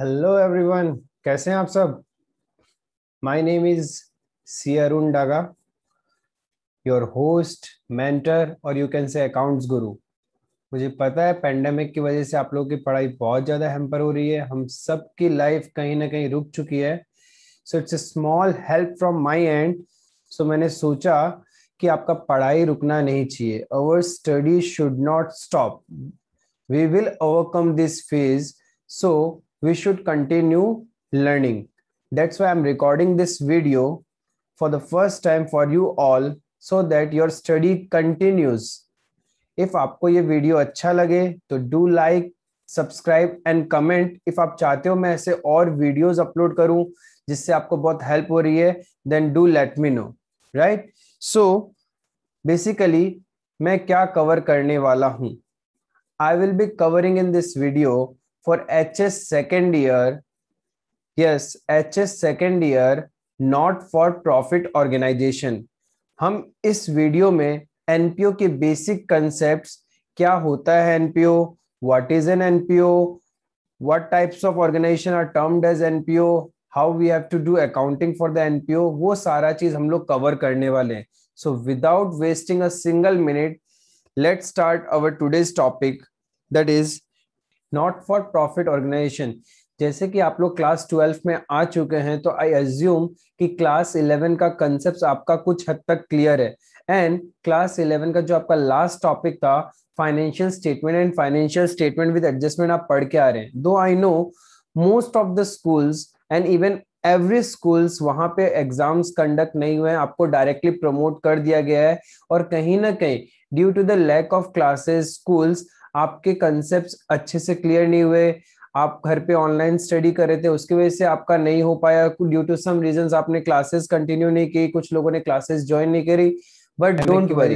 Hello everyone कैसे हैं आप सब my name is C Arun Daga your host mentor और you can say accounts Guru मुझे पता है पेंडेमिक की वजह से आप लोगों की पढ़ाई बहुत ज़्यादा हेम्पर हो रही है हम सब की लाइफ कहीं ना कहीं रुक चुकी है so it's a small help from my and so मैंने सोचा कि आपका पढ़ाई रुकना नहीं चाहिए our study should not stop we will overcome this phase so we should continue learning. That's why I'm recording this video for the first time for you all so that your study continues. If aapko ye video acha lage to do like, subscribe and comment if आप चाहते हो मैं ऐसे और videos upload करूं जिससे आपको बहुत हेल्प हो रही है then do let me know right so basically मैं क्या कवर करने वाला हूं I will be covering in this video for HS second year, yes, HS second year, not for profit organization हम इस वीडियो में एनपीओ के बेसिक कंसेप्ट क्या होता है NPO what is an NPO what types of organization are termed as NPO how we have to do accounting for the NPO वो सारा चीज हम लोग कवर करने वाले हैं so without wasting a single minute let start our today's topic that is not for profit organization जैसे कि आप लोग क्लास ट्वेल्व में आ चुके हैं तो आई एज्यूम कि क्लास इलेवन का कंसेप्ट आपका कुछ हद तक क्लियर है एंड क्लास इलेवन का जो आपका लास्ट टॉपिक था financial statement and financial statement with adjustment आप पढ़ के आ रहे हैं though I know most of the schools and even every schools वहां पे एग्जाम्स कंडक्ट नहीं हुए आपको डायरेक्टली प्रमोट कर दिया गया है और कहीं ना कहीं due to the lack of classes schools आपके कंसेप्ट अच्छे से क्लियर नहीं हुए आप घर पे ऑनलाइन स्टडी कर रहे थे उसकी वजह से आपका नहीं हो पाया ड्यू टू सम रीजंस आपने क्लासेस कंटिन्यू नहीं की कुछ लोगों ने क्लासेस ज्वाइन नहीं करी but don't worry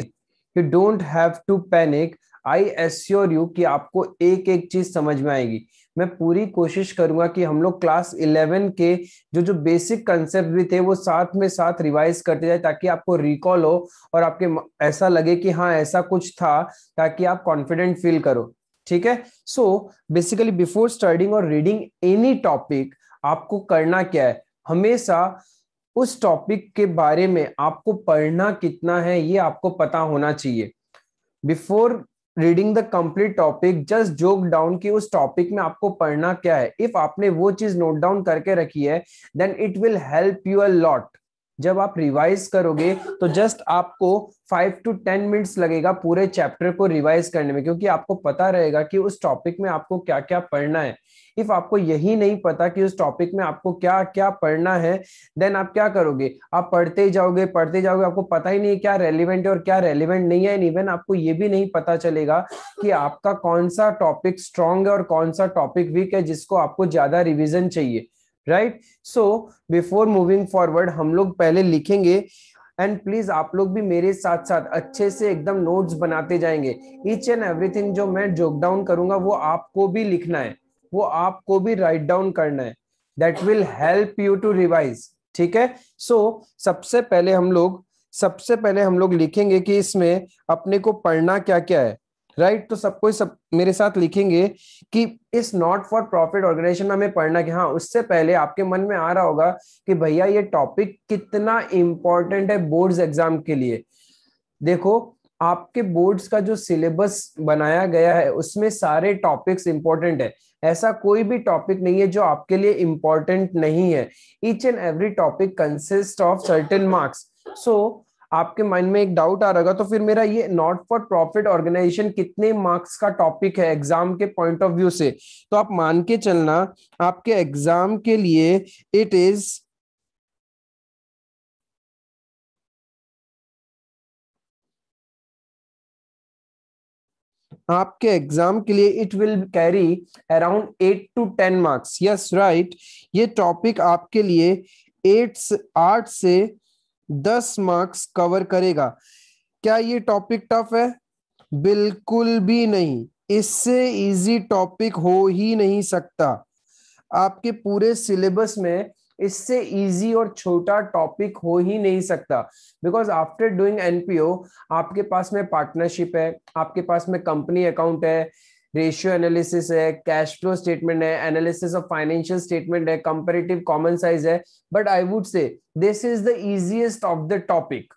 you don't have to panic I assure you कि आपको एक एक चीज समझ में आएगी मैं पूरी कोशिश करूंगा कि हम लोग क्लास इलेवन के जो जो बेसिक कंसेप्ट भी थे वो साथ में साथ रिवाइज करते जाए ताकि आपको रिकॉल हो और आपके ऐसा लगे कि हाँ ऐसा कुछ था ताकि आप कॉन्फिडेंट फील करो ठीक है सो बेसिकली बिफोर स्टडिंग और रीडिंग एनी टॉपिक आपको करना क्या है हमेशा उस टॉपिक के बारे में आपको पढ़ना कितना है ये आपको पता होना चाहिए before reading the complete topic just jot down कि उस टॉपिक में आपको पढ़ना क्या है इफ आपने वो चीज नोट डाउन करके रखी है then it will help you a lot जब आप रिवाइज करोगे तो जस्ट आपको फाइव टू टेन मिनट्स लगेगा पूरे चैप्टर को रिवाइज करने में क्योंकि आपको पता रहेगा कि उस टॉपिक में आपको क्या क्या पढ़ना है इफ आपको यही नहीं पता कि उस टॉपिक में आपको क्या क्या पढ़ना है देन आप क्या करोगे आप पढ़ते ही जाओगे पढ़ते जाओगे आपको पता ही नहीं क्या रेलिवेंट है और क्या रेलिवेंट नहीं है एंड इवन आपको ये भी नहीं पता चलेगा कि आपका कौन सा टॉपिक स्ट्रांग है और कौन सा टॉपिक वीक है जिसको आपको ज्यादा रिविजन चाहिए right so before moving forward हम लोग पहले लिखेंगे एंड प्लीज आप लोग भी मेरे साथ साथ अच्छे से एकदम नोट्स बनाते जाएंगे ईच एंड एवरीथिंग जो मैं जोक डाउन करूंगा वो आपको भी लिखना है वो आपको भी राइट डाउन करना है that will help you to revise ठीक है सो so, सबसे पहले हम लोग सबसे पहले हम लोग लिखेंगे कि इसमें अपने को पढ़ना क्या क्या है राइट right? तो सबको सब मेरे साथ लिखेंगे कि इस नॉट फॉर प्रॉफिट ऑर्गेनाइजेशन में पढ़ना कि हाँ उससे पहले आपके मन में आ रहा होगा कि भैया ये टॉपिक कितना इंपॉर्टेंट है बोर्ड्स एग्जाम के लिए देखो आपके बोर्ड्स का जो सिलेबस बनाया गया है उसमें सारे टॉपिक्स इंपॉर्टेंट है ऐसा कोई भी टॉपिक नहीं है जो आपके लिए इम्पोर्टेंट नहीं है each and every topic consist of certain marks so आपके माइंड में एक डाउट आ रहा तो फिर मेरा ये नॉट फॉर प्रॉफिट ऑर्गेनाइजेशन कितने मार्क्स का टॉपिक है एग्जाम के पॉइंट ऑफ व्यू से तो आप मान के चलना आपके एग्जाम के लिए इट इज आपके एग्जाम के लिए it will carry around eight to ten marks yes right ये टॉपिक आपके लिए एट आठ से दस मार्क्स कवर करेगा क्या ये टॉपिक टफ है बिल्कुल भी नहीं इससे इजी टॉपिक हो ही नहीं सकता आपके पूरे सिलेबस में इससे इजी और छोटा टॉपिक हो ही नहीं सकता बिकॉज आफ्टर डूइंग एनपीओ आपके पास में पार्टनरशिप है आपके पास में कंपनी अकाउंट है रेशियो एनालिसिस है कैश फ्लो स्टेटमेंट है एनालिसिस ऑफ फाइनेंशियल स्टेटमेंट है कंपेरेटिव कॉमन साइज है but I would say this is the easiest of the topic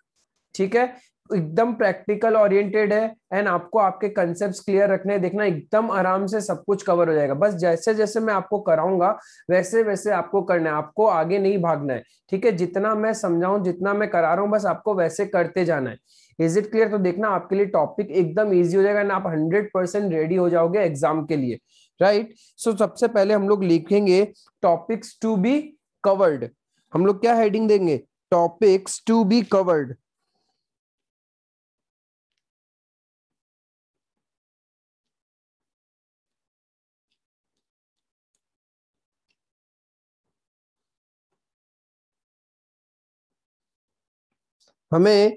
ठीक है एकदम प्रैक्टिकल ओरिएंटेड है एंड आपको आपके कंसेप्ट क्लियर रखने देखना एकदम आराम से सब कुछ कवर हो जाएगा बस जैसे जैसे मैं आपको कराऊंगा वैसे वैसे आपको करना है आपको आगे नहीं भागना है ठीक है जितना मैं समझाऊं जितना मैं करा रहा हूं बस आपको वैसे करते जाना है इज इट क्लियर तो देखना आपके लिए टॉपिक एकदम ईजी हो जाएगा एंड आप हंड्रेड परसेंट रेडी हो जाओगे एग्जाम के लिए राइट right? सो so, सबसे पहले हम लोग लिखेंगे टॉपिक्स टू बी कवर्ड हम लोग क्या हेडिंग देंगे टॉपिक्स टू बी कवर्ड हमें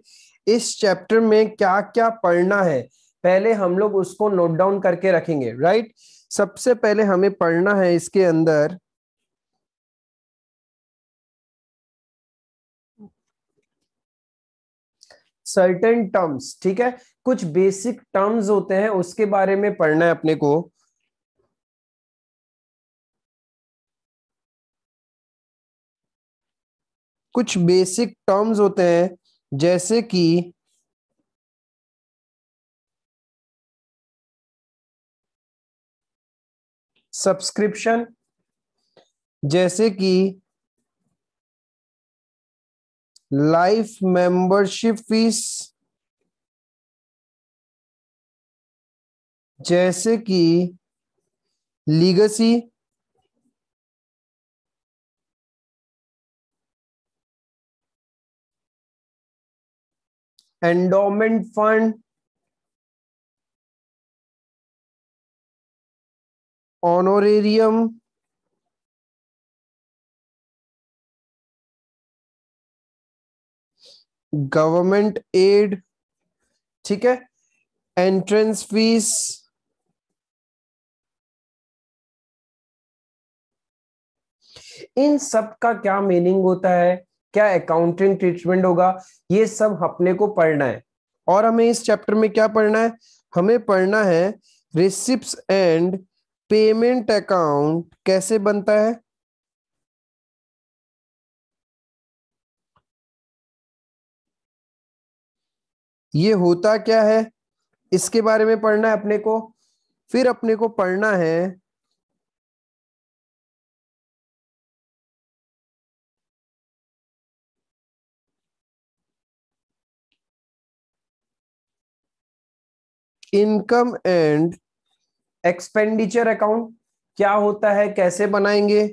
इस चैप्टर में क्या क्या पढ़ना है पहले हम लोग उसको नोट डाउन करके रखेंगे राइट सबसे पहले हमें पढ़ना है इसके अंदर सर्टेन टर्म्स ठीक है कुछ बेसिक टर्म्स होते हैं उसके बारे में पढ़ना है अपने को कुछ बेसिक टर्म्स होते हैं जैसे कि सब्सक्रिप्शन जैसे कि लाइफ मेंबरशिप फीस जैसे कि legacy endowment fund honorarium government aid ठीक है एंट्रेंस फीस इन सब का क्या मीनिंग होता है क्या अकाउंटिंग ट्रीटमेंट होगा ये सब अपने को पढ़ना है और हमें इस चैप्टर में क्या पढ़ना है हमें पढ़ना है रिसिप्ट एंड पेमेंट अकाउंट कैसे बनता है ये होता क्या है इसके बारे में पढ़ना है अपने को फिर अपने को पढ़ना है इनकम एंड एक्सपेंडिचर अकाउंट क्या होता है कैसे बनाएंगे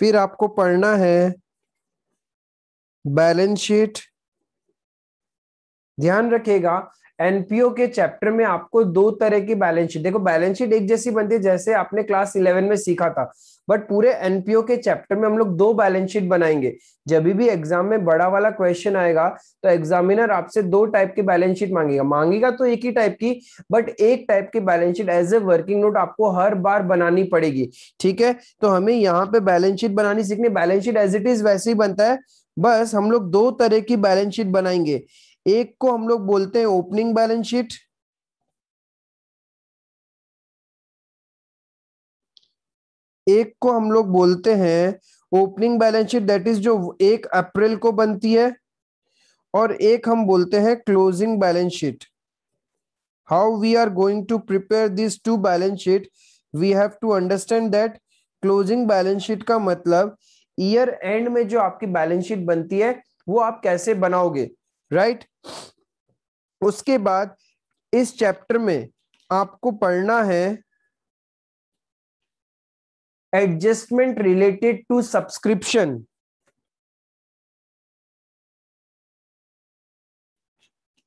फिर आपको पढ़ना है बैलेंस शीट ध्यान रखेगा एनपीओ के चैप्टर में आपको दो तरह की बैलेंस शीट देखो बैलेंस शीट एक जैसी बनती है जैसे आपने क्लास इलेवन में सीखा था बट पूरे एनपीओ के चैप्टर में हम लोग दो बैलेंस शीट बनाएंगे जब भी एग्जाम में बड़ा वाला क्वेश्चन आएगा तो एग्जामिनर आपसे दो टाइप की बैलेंस शीट मांगेगा मांगेगा तो एक ही टाइप की बट एक टाइप की balance sheet as a working note आपको हर बार बनानी पड़ेगी ठीक है तो हमें यहाँ पे बैलेंस शीट बनानी सीखनी balance sheet as it is वैसे ही बनता है बस हम लोग दो तरह की बैलेंस शीट बनाएंगे एक को हम लोग बोलते हैं ओपनिंग बैलेंस शीट एक को हम लोग बोलते हैं opening balance sheet that is जो एक अप्रैल को बनती है और एक हम बोलते हैं closing balance sheet how we are going to prepare this two balance sheet we have to understand that closing balance sheet का मतलब ईयर एंड में जो आपकी बैलेंस शीट बनती है वो आप कैसे बनाओगे राइट उसके बाद इस चैप्टर में आपको पढ़ना है adjustment related to subscription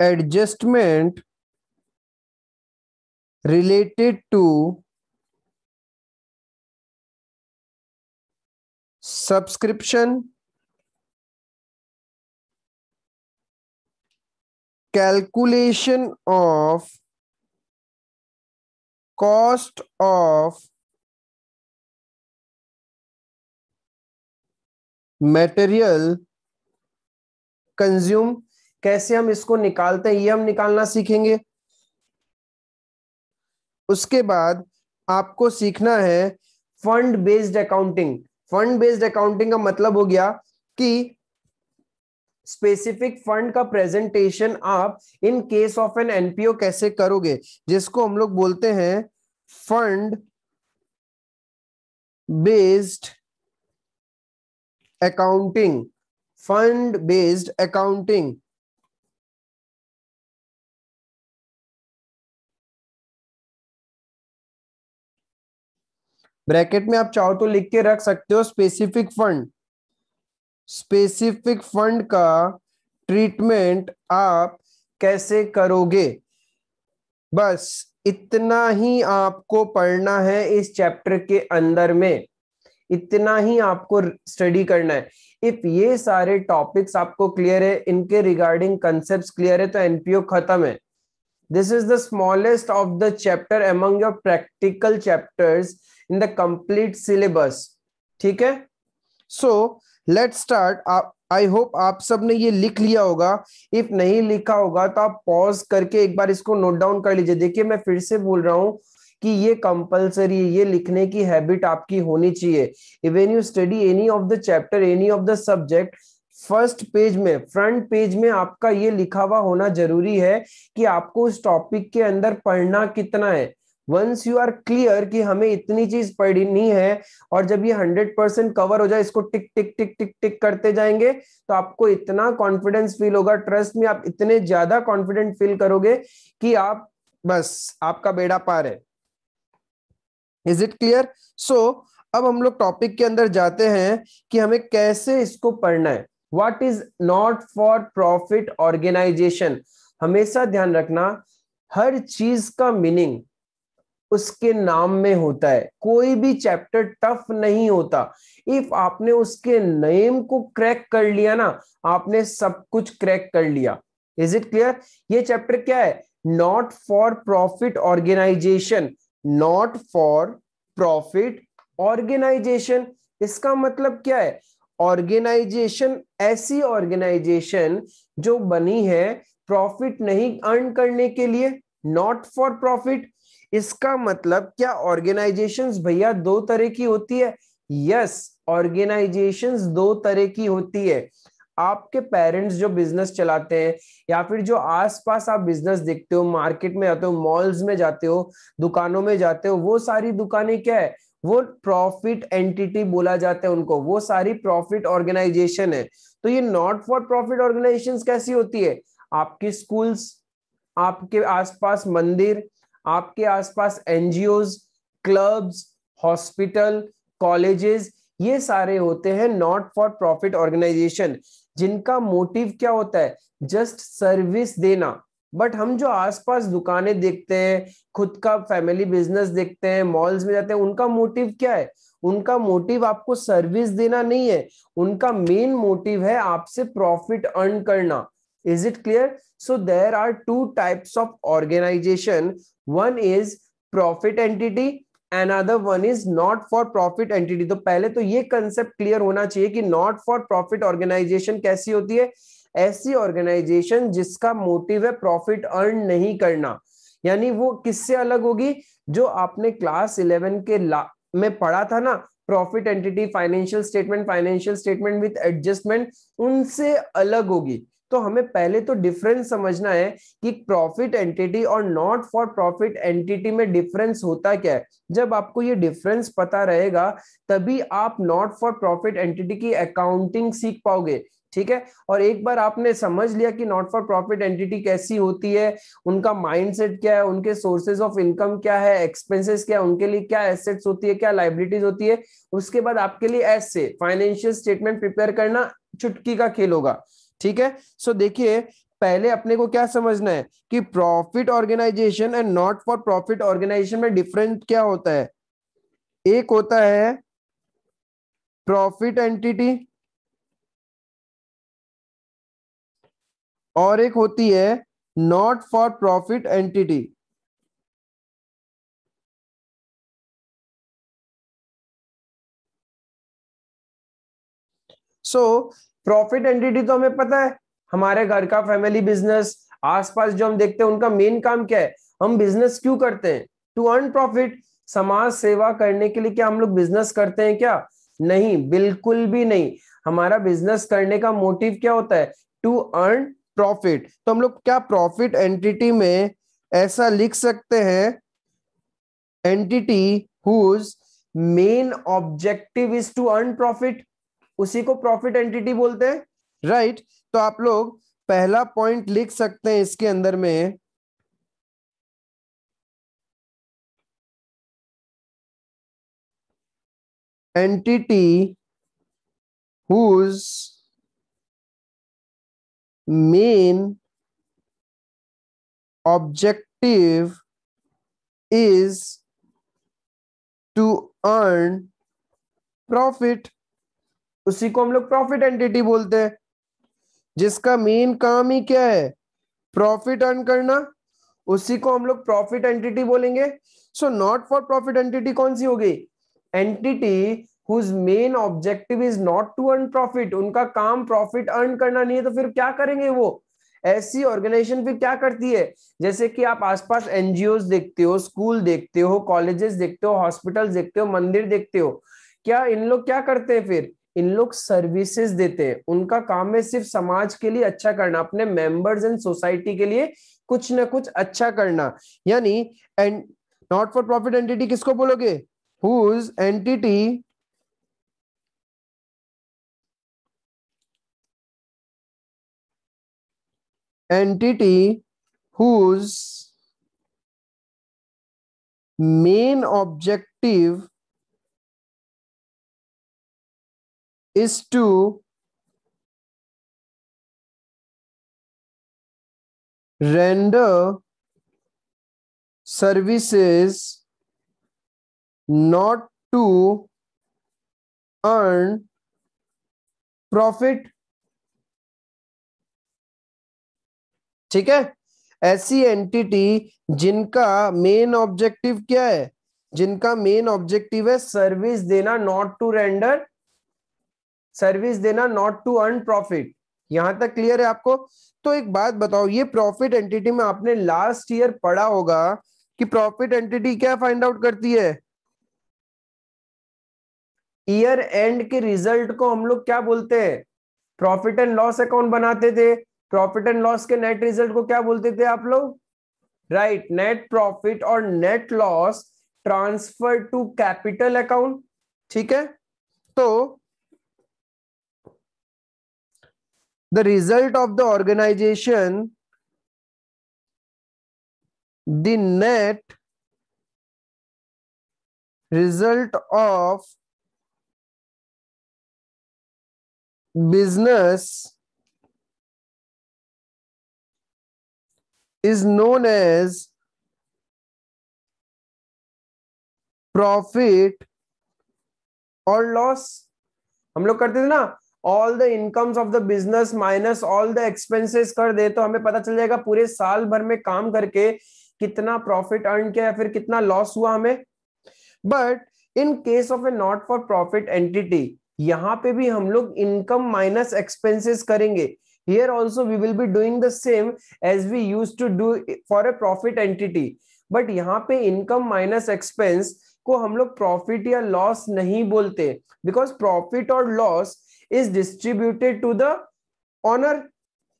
adjustment related to subscription calculation of cost of material consume कैसे हम इसको निकालते हैं ये हम निकालना सीखेंगे उसके बाद आपको सीखना है fund based accounting fund based accounting का मतलब हो गया कि स्पेसिफिक फंड का प्रेजेंटेशन आप in case of an NPO कैसे करोगे जिसको हम लोग बोलते हैं fund based accounting fund based accounting bracket में आप चाहो तो लिख के रख सकते हो स्पेसिफिक फंड स्पेसिफिक फंड का ट्रीटमेंट आप कैसे करोगे बस इतना ही आपको पढ़ना है इस चैप्टर के अंदर में इतना ही आपको स्टडी करना है इफ ये सारे टॉपिक्स आपको क्लियर है इनके रिगार्डिंग कंसेप्ट क्लियर है तो एनपीओ खत्म है this is the smallest of the chapter among your practical chapters in the complete syllabus ठीक है सो so, लेट स्टार्ट आप आई होप आप सब ने ये लिख लिया होगा इफ नहीं लिखा होगा तो आप पॉज करके एक बार इसको नोट डाउन कर लीजिए देखिए मैं फिर से बोल रहा हूँ कि ये कंपलसरी है ये लिखने की हैबिट आपकी होनी चाहिए even you study any of the chapter any of the subject first page में फ्रंट पेज में आपका ये लिखा हुआ होना जरूरी है कि आपको उस टॉपिक के अंदर पढ़ना कितना है वंस यू आर क्लियर कि हमें इतनी चीज पढ़नी है और जब ये हंड्रेड परसेंट कवर हो जाए इसको टिक टिक टिक टिक टिक करते जाएंगे तो आपको इतना कॉन्फिडेंस फील होगा ट्रस्ट में आप इतने ज्यादा कॉन्फिडेंट फील करोगे कि आप बस आपका बेड़ा पार है इज इट क्लियर सो अब हम लोग टॉपिक के अंदर जाते हैं कि हमें कैसे इसको पढ़ना है what is not for profit organization हमेशा ध्यान रखना हर चीज का मीनिंग उसके नाम में होता है कोई भी चैप्टर टफ नहीं होता इफ आपने उसके नेम को क्रैक कर लिया ना आपने सब कुछ क्रैक कर लिया इज इट क्लियर ये चैप्टर क्या है not for profit organization not for profit organization इसका मतलब क्या है ऑर्गेनाइजेशन ऐसी ऑर्गेनाइजेशन जो बनी है प्रॉफिट नहीं अर्न करने के लिए नॉट फॉर प्रॉफिट इसका मतलब क्या ऑर्गेनाइजेशन भैया दो तरह की होती है यस ऑर्गेनाइजेशन दो तरह की होती है आपके पेरेंट्स जो बिजनेस चलाते हैं या फिर जो आसपास आप बिजनेस देखते हो मार्केट में जाते हो मॉल्स में जाते हो दुकानों में जाते हो वो सारी दुकानें क्या है वो प्रॉफिट एंटिटी बोला जाता है उनको वो सारी प्रॉफिट ऑर्गेनाइजेशन है तो ये नॉट फॉर प्रॉफिट ऑर्गेनाइजेशन कैसी होती है आपके स्कूल्स आपके आसपास मंदिर आपके आसपास एनजीओज क्लब्स हॉस्पिटल कॉलेजेस ये सारे होते हैं नॉट फॉर प्रॉफिट ऑर्गेनाइजेशन जिनका मोटिव क्या होता है जस्ट सर्विस देना बट हम जो आसपास दुकानें देखते हैं खुद का फैमिली बिजनेस देखते हैं मॉल्स में जाते हैं उनका मोटिव क्या है उनका मोटिव आपको सर्विस देना नहीं है उनका मेन मोटिव है आपसे प्रॉफिट अर्न करना is it clear so there are two types of organization one is profit entity another one is not for profit entity to pehle to ye concept clear hona chahiye ki not for profit organization kaisi hoti hai ऐसी organization जिसका motive है profit earn नहीं करना यानी वो किससे अलग होगी जो आपने क्लास इलेवन के ला में पढ़ा था ना profit entity financial statement financial statement with adjustment उनसे अलग होगी तो हमें पहले तो डिफरेंस समझना है कि प्रॉफिट एंटिटी और नॉट फॉर प्रॉफिट एंटिटी में डिफरेंस होता क्या है जब आपको ये डिफरेंस पता रहेगा तभी आप नॉट फॉर प्रॉफिट एंटिटी की अकाउंटिंग सीख पाओगे ठीक है और एक बार आपने समझ लिया कि नॉट फॉर प्रॉफिट एंटिटी कैसी होती है उनका माइंडसेट क्या है उनके सोर्सेज ऑफ इनकम क्या है एक्सपेंसेस क्या है उनके लिए क्या एसेट्स होती है क्या लाइबिलिटीज होती है उसके बाद आपके लिए ऐसे फाइनेंशियल स्टेटमेंट प्रिपेयर करना चुटकी का खेल होगा ठीक है सो देखिए पहले अपने को क्या समझना है कि profit organization and not for profit organization में डिफरेंस क्या होता है एक होता है प्रॉफिट एंटिटी और एक होती है not for profit entity so profit entity तो हमें पता है हमारे घर का फैमिली बिजनेस आसपास जो हम देखते हैं उनका मेन काम क्या है हम बिजनेस क्यों करते हैं टू अर्न प्रॉफिट समाज सेवा करने के लिए क्या हम लोग बिजनेस करते हैं क्या नहीं बिल्कुल भी नहीं हमारा बिजनेस करने का मोटिव क्या होता है टू अर्न प्रॉफिट तो हम लोग क्या प्रॉफिट एंटिटी में ऐसा लिख सकते हैं entity whose main objective is to earn profit उसी को प्रॉफिट एंटिटी बोलते हैं राइट right. तो आप लोग पहला पॉइंट लिख सकते हैं इसके अंदर में entity whose main objective is to earn profit उसी को हम लोग प्रॉफिट एंटिटी बोलते हैं जिसका मेन काम ही क्या है प्रॉफिट अर्न करना उसी को हम लोग प्रॉफिट एंटिटी बोलेंगे so not for profit entity कौन सी होगी entity whose main objective is not to earn profit उनका काम प्रॉफिट अर्न करना नहीं है तो फिर क्या करेंगे वो ऐसी ऑर्गेनाइजेशन फिर क्या करती है जैसे कि आप आसपास एनजीओ देखते हो स्कूल देखते हो कॉलेजेस देखते हो हॉस्पिटल देखते हो मंदिर देखते हो क्या इन लोग क्या करते हैं फिर इन लोग सर्विसेज देते हैं उनका काम है सिर्फ समाज के लिए अच्छा करना अपने मेंबर्स एंड सोसाइटी के लिए कुछ ना कुछ अच्छा करना यानी and not for profit entity किसको बोलोगे whose entity entity main objective objective is to render services not to earn profit ठीक है ऐसी एंटिटी जिनका मेन ऑब्जेक्टिव क्या है जिनका मेन ऑब्जेक्टिव है सर्विस देना नॉट टू रेंडर सर्विस देना नॉट टू अर्न प्रॉफिट यहां तक क्लियर है आपको तो एक बात बताओ ये प्रॉफिट एंटिटी में आपने लास्ट ईयर पढ़ा होगा कि प्रॉफिट एंटिटी क्या फाइंड आउट करती है ईयर एंड के रिजल्ट को हम लोग क्या बोलते हैं प्रॉफिट एंड लॉस अकाउंट बनाते थे प्रॉफिट एंड लॉस के नेट रिजल्ट को क्या बोलते थे आप लोग राइट नेट प्रॉफिट और net loss transfer to capital account ठीक है तो the result of the organization the net result of business is known as profit और लॉस हम लोग करते थे ना all the incomes of the business minus all the expenses कर दे तो हमें पता चल जाएगा पूरे साल भर में काम करके कितना प्रॉफिट अर्न किया या फिर कितना लॉस हुआ हमें but in case of a not for profit entity यहाँ पे भी हम लोग इनकम माइनस एक्सपेंसेस करेंगे here also we will be doing the same as we use to do for a profit entity but यहाँ पे इनकम माइनस एक्सपेंस को हम लोग प्रॉफिट या लॉस नहीं बोलते बिकॉज प्रॉफिट और loss is distributed to the owner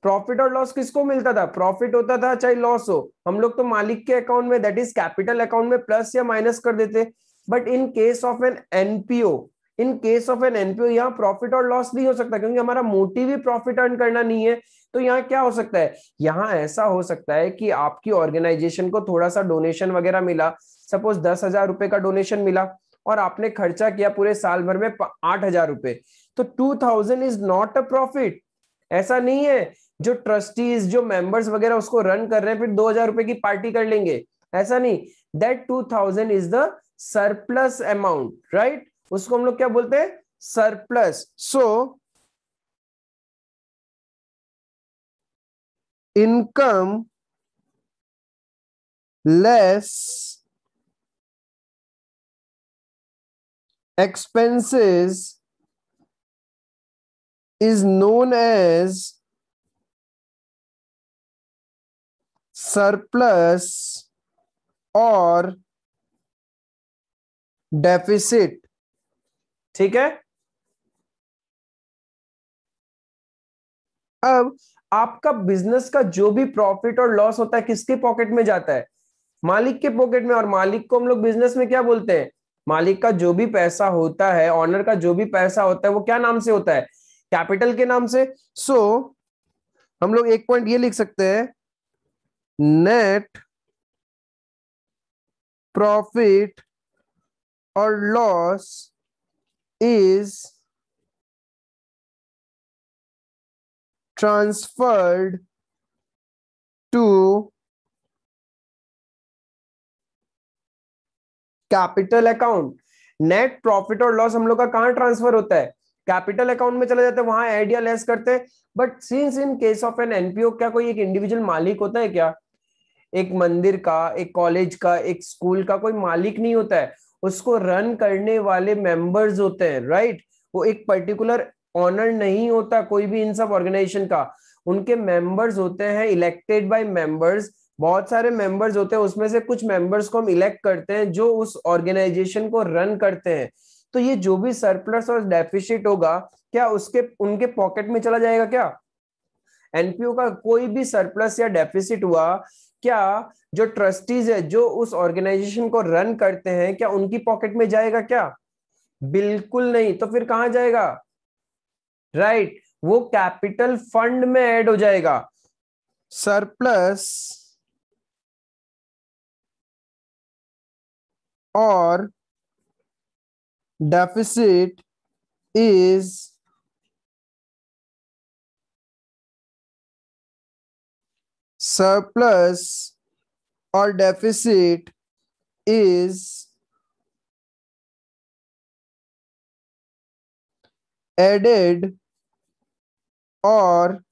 profit और लॉस किसको मिलता था प्रॉफिट होता था चाहे लॉस हो हम लोग तो मालिक के अकाउंट में दैट इज कैपिटल अकाउंट में प्लस या माइनस कर देते but in case of an NPO in case of an NPO यहाँ प्रॉफिट और लॉस नहीं हो सकता क्योंकि हमारा मोटिव ही प्रॉफिट अर्न करना नहीं है तो यहाँ क्या हो सकता है यहाँ ऐसा हो सकता है कि आपकी ऑर्गेनाइजेशन को थोड़ा सा डोनेशन वगैरह मिला सपोज दस हजार रुपए का डोनेशन मिला और आपने खर्चा किया पूरे साल भर में आठ हजार रुपए तो two thousand is not a profit ऐसा नहीं है जो ट्रस्टीज जो मेंबर्स वगैरह उसको रन कर रहे हैं फिर दो हजार रुपए की पार्टी कर लेंगे ऐसा नहीं that two thousand is the surplus amount right उसको हम लोग क्या बोलते हैं surplus so income less expenses is known as surplus और डेफिसिट ठीक है अब आपका बिजनेस का जो भी प्रॉफिट और लॉस होता है किसके पॉकेट में जाता है मालिक के पॉकेट में और मालिक को हम लोग बिजनेस में क्या बोलते हैं मालिक का जो भी पैसा होता है ऑनर का जो भी पैसा होता है वो क्या नाम से होता है कैपिटल के नाम से सो so, हम लोग एक पॉइंट ये लिख सकते हैं नेट प्रॉफिट और loss is transferred to capital account net profit और लॉस हम लोग का कहां ट्रांसफर होता है कैपिटल अकाउंट में चले जाते हैं वहां आइडिया लेस करते हैं but since in case of an NPO क्या कोई एक इंडिविजुअल मालिक होता है क्या एक मंदिर का एक कॉलेज का एक स्कूल का कोई मालिक नहीं होता है उसको रन करने वाले मेंबर्स होते हैं राइट वो एक पर्टिकुलर ऑनर नहीं होता कोई भी इन सब ऑर्गेनाइजेशन का उनके मेंबर्स होते हैं इलेक्टेड बाय मेंबर्स बहुत सारे मेंबर्स होते हैं उसमें से कुछ मेंबर्स को हम इलेक्ट करते हैं जो उस ऑर्गेनाइजेशन को रन करते हैं तो ये जो भी सरप्लस और डेफिशिट होगा क्या उसके उनके पॉकेट में चला जाएगा क्या एनपीओ का कोई भी सरप्लस या डेफिसिट हुआ क्या जो ट्रस्टीज है जो उस ऑर्गेनाइजेशन को रन करते हैं क्या उनकी पॉकेट में जाएगा क्या बिल्कुल नहीं तो फिर कहां जाएगा राइट right, वो कैपिटल फंड में ऐड हो जाएगा सरप्लस और deficit is surplus or deficit is added or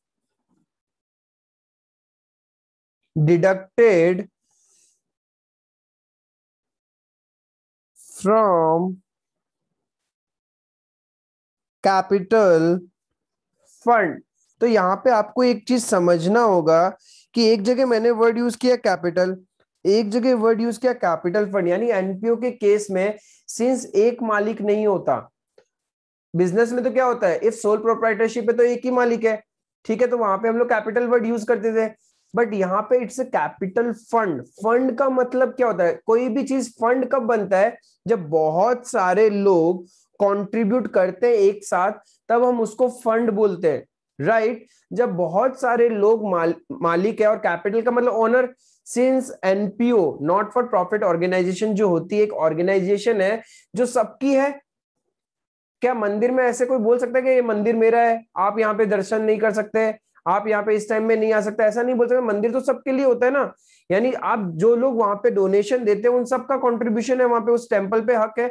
deducted from capital fund तो यहाँ पे आपको एक चीज समझना होगा कि एक जगह मैंने वर्ड यूज किया कैपिटल एक जगह वर्ड यूज किया कैपिटल फंड यानी एनपीओ के केस में सिंस एक मालिक नहीं होता बिजनेस में तो क्या होता है इफ सोल प्रोप्राइटरशिप है तो एक ही मालिक है ठीक है तो वहां पे हम लोग कैपिटल वर्ड यूज करते थे बट यहाँ पे इट्स कैपिटल फंड फंड का मतलब क्या होता है कोई भी चीज फंड कब बनता है जब बहुत सारे लोग कंट्रीब्यूट करते हैं एक साथ तब हम उसको फंड बोलते हैं राइट right? जब बहुत सारे लोग माल, मालिक है और कैपिटल का मतलब owner since NPO not for profit organisation जो होती है एक ऑर्गेनाइजेशन है जो सबकी है क्या मंदिर में ऐसे कोई बोल सकता है कि ये मंदिर मेरा है आप यहाँ पे दर्शन नहीं कर सकते आप यहाँ पे इस टाइम में नहीं आ सकते ऐसा नहीं बोल सकते मंदिर तो सबके लिए होता है ना यानी आप जो लोग वहां पे डोनेशन देते हैं उन सबका कॉन्ट्रीब्यूशन है वहां पे उस टेम्पल पे हक है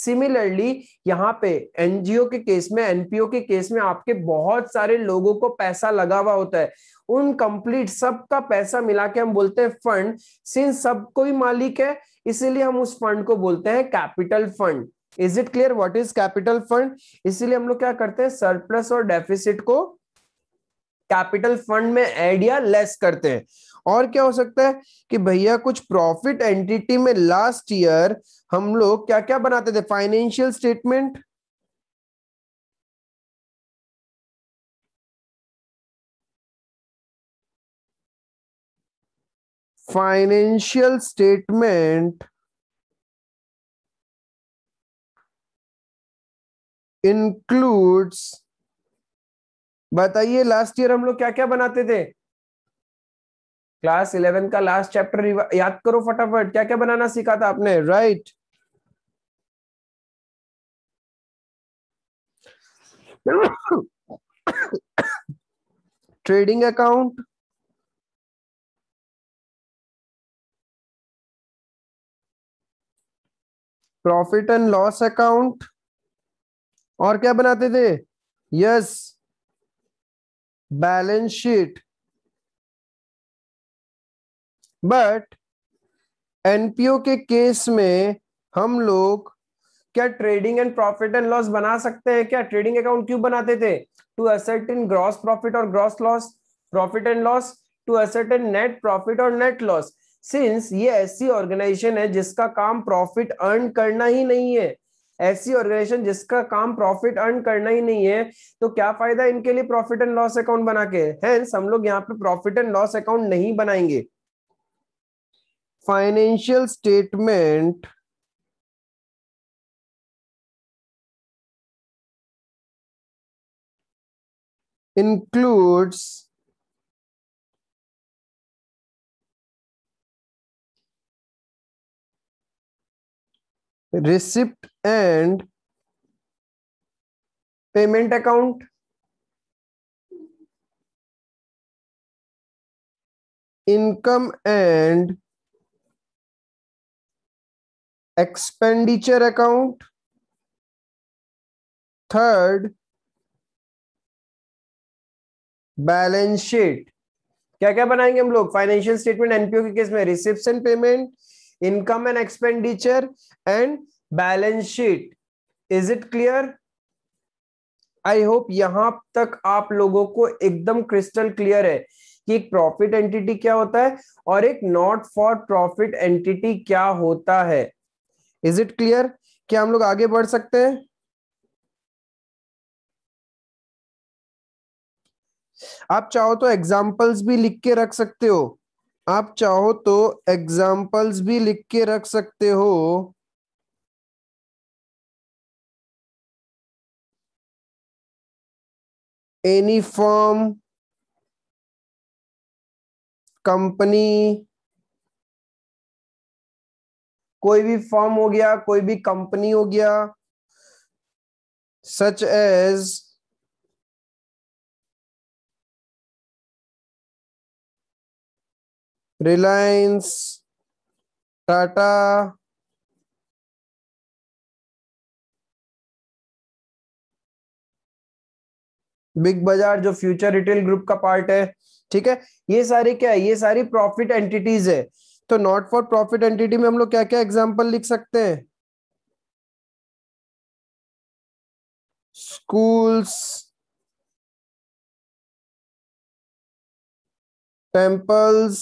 सिमिलरली यहाँ पे एनजीओ के केस में एनपीओ के केस में आपके बहुत सारे लोगों को पैसा लगा हुआ होता है उन कंप्लीट सबका पैसा मिला के हम बोलते हैं फंड सिंस सबको ही मालिक है इसीलिए हम उस फंड को बोलते हैं capital fund is it clear what is capital fund इसीलिए हम लोग क्या करते हैं सरप्लस और डेफिसिट को कैपिटल फंड में ऐड या लेस करते हैं और क्या हो सकता है कि भैया कुछ प्रॉफिट एंटिटी में लास्ट ईयर हम लोग क्या क्या बनाते थे financial statement financial statement includes बताइए लास्ट ईयर हम लोग क्या क्या बनाते थे क्लास इलेवन का लास्ट चैप्टर याद करो फटाफट क्या क्या बनाना सीखा था आपने right trading account profit and loss account और क्या बनाते थे yes balance sheet but NPO के केस में हम लोग क्या trading and profit and loss बना सकते हैं क्या ट्रेडिंग अकाउंट क्यों बनाते थे to ascertain gross profit और gross loss profit and loss to ascertain net profit और नेट लॉस सिंस ये ऐसी ऑर्गेनाइजेशन है जिसका काम प्रॉफिट अर्न करना ही नहीं है ऐसी ऑर्गेनाइजेशन जिसका काम प्रॉफिट अर्न करना ही नहीं है तो क्या फायदा इनके लिए प्रॉफिट एंड लॉस अकाउंट बना के हैंस हम लोग यहाँ पे प्रॉफिट एंड लॉस अकाउंट नहीं बनाएंगे financial statement includes receipt and payment account income and expenditure account third balance sheet क्या क्या बनाएंगे हम लोग फाइनेंशियल स्टेटमेंट एनपीओ के केस में receipt and payment income and expenditure and balance sheet is it clear I hope यहां तक आप लोगों को एकदम क्रिस्टल क्लियर है कि एक प्रॉफिट एंटिटी क्या होता है और एक नॉट फॉर प्रॉफिट एंटिटी क्या होता है इज इट क्लियर क्या हम लोग आगे बढ़ सकते हैं आप चाहो तो एग्जाम्पल्स भी लिख के रख सकते हो आप चाहो तो एग्जाम्पल्स भी लिख के रख सकते हो एनी फॉर्म कंपनी कोई भी फॉर्म हो गया कोई भी कंपनी हो गया सच एज रिलायंस टाटा बिग बाजार जो फ्यूचर रिटेल ग्रुप का पार्ट है ठीक है ये सारी क्या है ये सारी प्रॉफिट एंटिटीज है तो नॉट फॉर प्रॉफिट एंटिटी में हम लोग क्या क्या एग्जाम्पल लिख सकते हैं स्कूल्स टेम्पल्स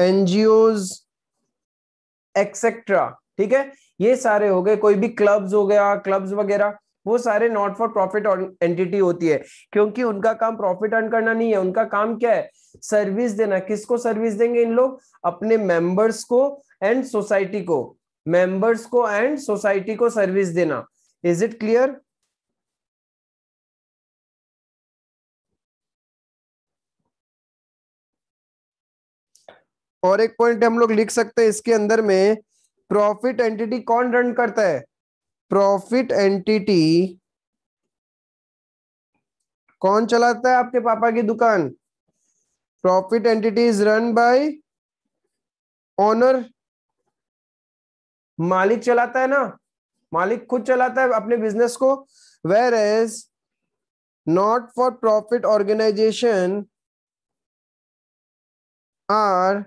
एनजीओज एक्सेट्रा ठीक है ये सारे हो गए कोई भी क्लब्स हो गया क्लब्स वगैरह वो सारे नॉट फॉर प्रॉफिट एंटिटी होती है क्योंकि उनका काम प्रॉफिट अर्न करना नहीं है उनका काम क्या है सर्विस देना किसको सर्विस देंगे इन लोग अपने मेंबर्स को एंड सोसाइटी को मेंबर्स को एंड सोसाइटी को सर्विस देना इज इट क्लियर और एक पॉइंट हम लोग लिख सकते हैं इसके अंदर में प्रॉफिट एंटिटी कौन रन करता है प्रॉफिट एंटिटी कौन चलाता है आपके पापा की दुकान profit entity is run by owner मालिक चलाता है ना मालिक खुद चलाता है अपने बिजनेस को whereas not for profit organisation are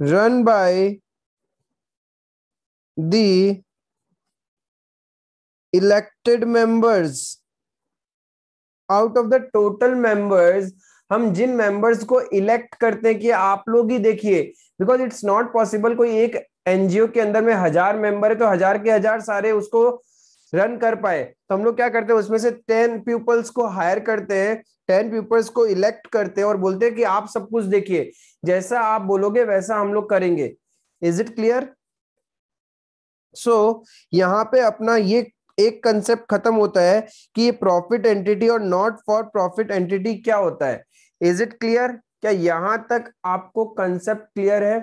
run by the elected members out of the total members हम जिन मेंबर्स को इलेक्ट करते हैं कि आप लोग ही देखिए बिकॉज इट्स नॉट पॉसिबल कोई एक एनजीओ के अंदर में हजार मेंबर है तो हजार के हजार सारे उसको रन कर पाए तो हम लोग क्या करते हैं उसमें से टेन पीपल्स को हायर करते हैं टेन पीपल्स को इलेक्ट करते हैं और बोलते हैं कि आप सब कुछ देखिए जैसा आप बोलोगे वैसा हम लोग करेंगे इज इट क्लियर सो यहाँ पे अपना ये एक कंसेप्ट खत्म होता है कि ये प्रॉफिट एंटिटी और नॉट फॉर प्रॉफिट एंटिटी क्या होता है इज इट क्लियर क्या यहां तक आपको कंसेप्ट क्लियर है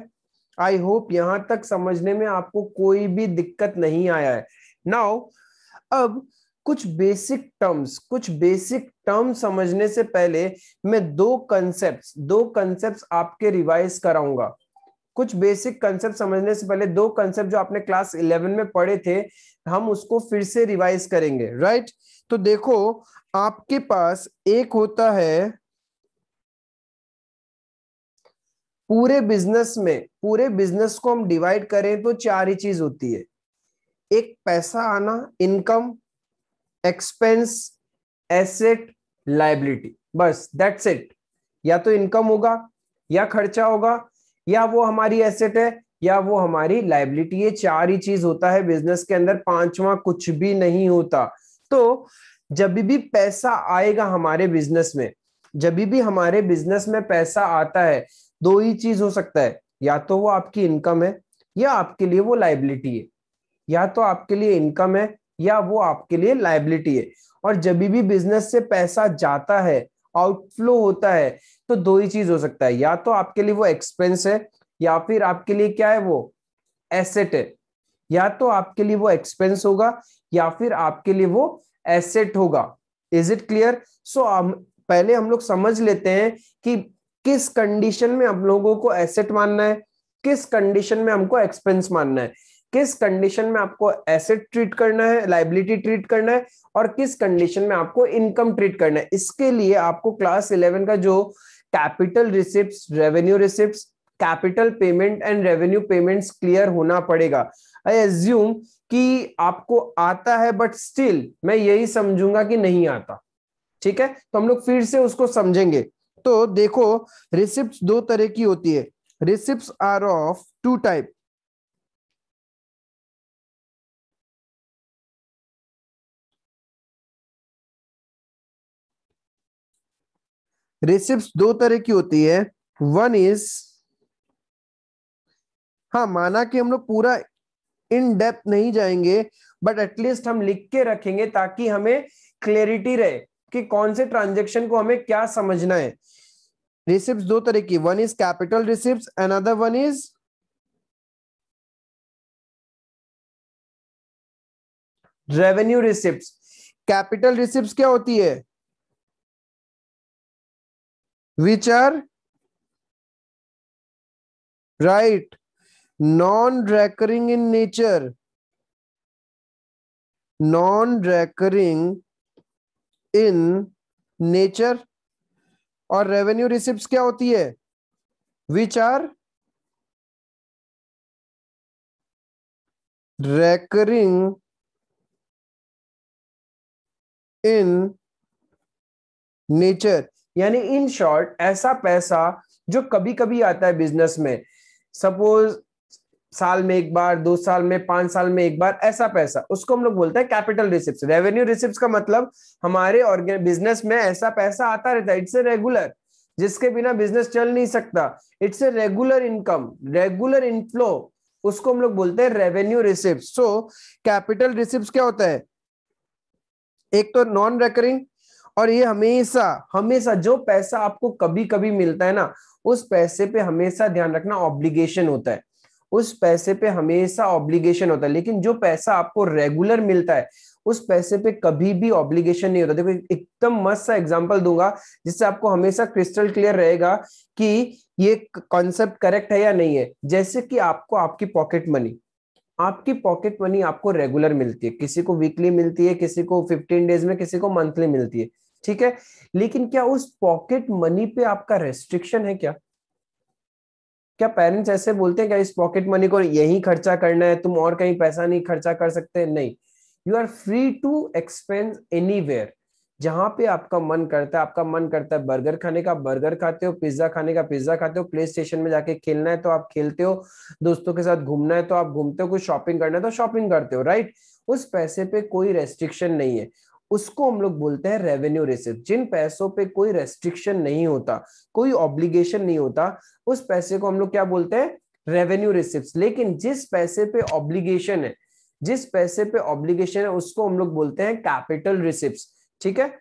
आई होप यहां तक समझने में आपको कोई भी दिक्कत नहीं आया है नाउ अब कुछ बेसिक टर्म्स कुछ बेसिक टर्म समझने से पहले मैं दो कंसेप्ट दो कंसेप्ट आपके रिवाइज कराऊंगा कुछ बेसिक कंसेप्ट समझने से पहले दो कंसेप्ट जो आपने क्लास इलेवन में पढ़े थे हम उसको फिर से रिवाइज करेंगे राइट तो देखो आपके पास एक होता है पूरे बिजनेस में पूरे बिजनेस को हम डिवाइड करें तो चार ही चीज होती है एक पैसा आना इनकम एक्सपेंस एसेट लाइबिलिटी बस दैट्स इट या तो इनकम होगा या खर्चा होगा या वो हमारी एसेट है या वो हमारी लाइबिलिटी ये चार ही चीज होता है बिजनेस के अंदर पांचवा कुछ भी नहीं होता तो जब भी पैसा आएगा हमारे बिजनेस में जब भी हमारे बिजनेस में पैसा आता है दो ही चीज हो सकता है या तो वो आपकी इनकम है या आपके लिए वो लाइबिलिटी है या तो आपके लिए इनकम है या वो आपके लिए लाइबिलिटी है और जब भी बिजनेस से पैसा जाता है आउटफ्लो होता है तो दो ही चीज हो सकता है या तो आपके लिए वो एक्सपेंस है या फिर आपके लिए क्या है वो एसेट है या तो आपके लिए वो एक्सपेंस होगा या फिर आपके लिए वो एसेट होगा इज इट क्लियर सो पहले हम लोग समझ लेते हैं कि किस कंडीशन में हम लोगों को एसेट मानना है किस कंडीशन में हमको एक्सपेंस मानना है किस कंडीशन में आपको एसेट ट्रीट करना है लाइबिलिटी ट्रीट करना है और किस कंडीशन में आपको इनकम ट्रीट करना है इसके लिए आपको क्लास इलेवन का जो capital receipt revenue receipt capital payment and revenue payments clear होना पड़ेगा आई एज्यूम कि आपको आता है बट स्टिल मैं यही समझूंगा कि नहीं आता ठीक है तो हम लोग फिर से उसको समझेंगे तो देखो रिसिप्ट दो तरह की होती है receipt are of two type receipt दो तरह की होती है वन इज हाँ माना कि हम लोग पूरा इन डेप्थ नहीं जाएंगे बट एटलीस्ट हम लिख के रखेंगे ताकि हमें क्लियरिटी रहे कि कौन से ट्रांजेक्शन को हमें क्या समझना है रिसिप्ट दो तरह की one is capital receipt another one is revenue receipt capital receipt क्या होती है which are right non recurring in nature non recurring in nature और रेवेन्यू रिसिप्ट क्या होती है which are recurring in nature यानी इन शॉर्ट ऐसा पैसा जो कभी कभी आता है बिजनेस में सपोज साल में एक बार दो साल में पांच साल में एक बार ऐसा पैसा उसको हम लोग बोलते हैं कैपिटल रिसिप्ट रेवेन्यू रिसिप्ट का मतलब हमारे बिजनेस में ऐसा पैसा आता रहता है इट्स ए रेगुलर जिसके बिना बिजनेस चल नहीं सकता it's a regular income regular inflow उसको हम लोग बोलते हैं revenue receipt so capital receipt क्या होता है एक तो नॉन रेकरिंग और ये हमेशा हमेशा जो पैसा आपको कभी कभी मिलता है ना उस पैसे पे हमेशा ध्यान रखना ऑब्लिगेशन होता है उस पैसे पे हमेशा ऑब्लिगेशन होता है लेकिन जो पैसा आपको रेगुलर मिलता है उस पैसे पे कभी भी ऑब्लिगेशन नहीं होता देखो एकदम मस्त सा एग्जांपल दूंगा जिससे आपको हमेशा क्रिस्टल क्लियर रहेगा कि ये कॉन्सेप्ट करेक्ट है या नहीं है जैसे कि आपको आपकी पॉकेट मनी आपकी पॉकेट मनी आपको रेगुलर मिलती है किसी को वीकली मिलती है किसी को फिफ्टीन डेज में किसी को मंथली मिलती है ठीक है लेकिन क्या उस पॉकेट मनी पे आपका रेस्ट्रिक्शन है क्या क्या पेरेंट्स ऐसे बोलते हैं क्या इस पॉकेट मनी को यही खर्चा करना है तुम और कहीं पैसा नहीं खर्चा कर सकते नहीं you are free to expense any जहां पे आपका मन करता है आपका मन करता है बर्गर खाने का बर्गर खाते हो पिज्जा खाने का पिज्जा खाते हो प्ले स्टेशन में जाके खेलना है तो आप खेलते हो दोस्तों के साथ घूमना है तो आप घूमते हो कुछ शॉपिंग करना है तो शॉपिंग करते हो राइट उस पैसे पे कोई रेस्ट्रिक्शन नहीं है उसको हम लोग बोलते हैं रेवेन्यू रिसिप्ट जिन पैसों पे कोई रेस्ट्रिक्शन नहीं होता कोई ऑब्लिगेशन नहीं होता उस पैसे को हम लोग क्या बोलते हैं रेवेन्यू रिसिप्ट लेकिन जिस पैसे पे ऑब्लिगेशन है जिस पैसे पे ऑब्लिगेशन है उसको हम लोग बोलते हैं कैपिटल रिसिप्ट ठीक है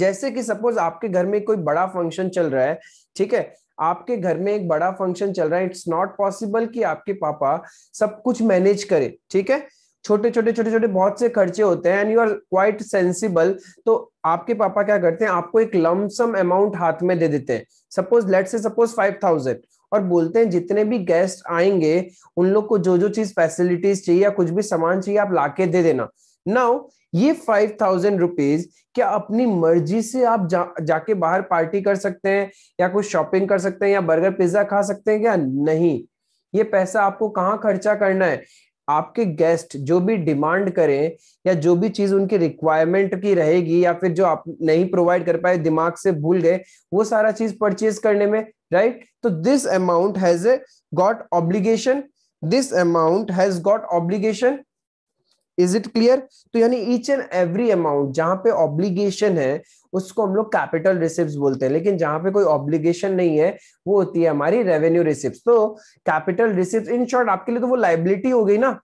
जैसे कि सपोज आपके घर में कोई बड़ा फंक्शन चल रहा है ठीक है आपके घर में एक बड़ा फंक्शन चल रहा है इट्स नॉट पॉसिबल कि आपके पापा सब कुछ मैनेज करे ठीक है छोटे छोटे छोटे छोटे बहुत से खर्चे होते हैं and you are quite sensible तो आपके पापा क्या करते हैं आपको एक लमसम अमाउंट हाथ में दे देते हैं suppose let's say suppose five thousand और बोलते हैं जितने भी गेस्ट आएंगे उन लोग को जो जो चीज फैसिलिटीज चाहिए या कुछ भी सामान चाहिए आप लाके दे देना नाउ ये फाइव थाउजेंड रुपीज क्या अपनी मर्जी से आप जा, जाके बाहर पार्टी कर सकते हैं या कुछ शॉपिंग कर सकते हैं या बर्गर पिज्जा खा सकते हैं क्या नहीं ये पैसा आपको कहाँ खर्चा करना है आपके गेस्ट जो भी डिमांड करें या जो भी चीज उनकी रिक्वायरमेंट की रहेगी या फिर जो आप नहीं प्रोवाइड कर पाए दिमाग से भूल गए वो सारा चीज परचेज करने में राइट तो this amount has a got obligation this amount has got obligation is it clear तो यानी ईच एंड एवरी अमाउंट जहां पे ऑब्लिगेशन है उसको हम लोग कैपिटल रिसिप्ट बोलते हैं लेकिन जहां पे कोई ऑब्लिगेशन नहीं है वो होती है हमारी रेवेन्यू रिसिप्ट तो कैपिटल रिसिप्ट इन शॉर्ट आपके लिए तो वो लाइबिलिटी हो गई ना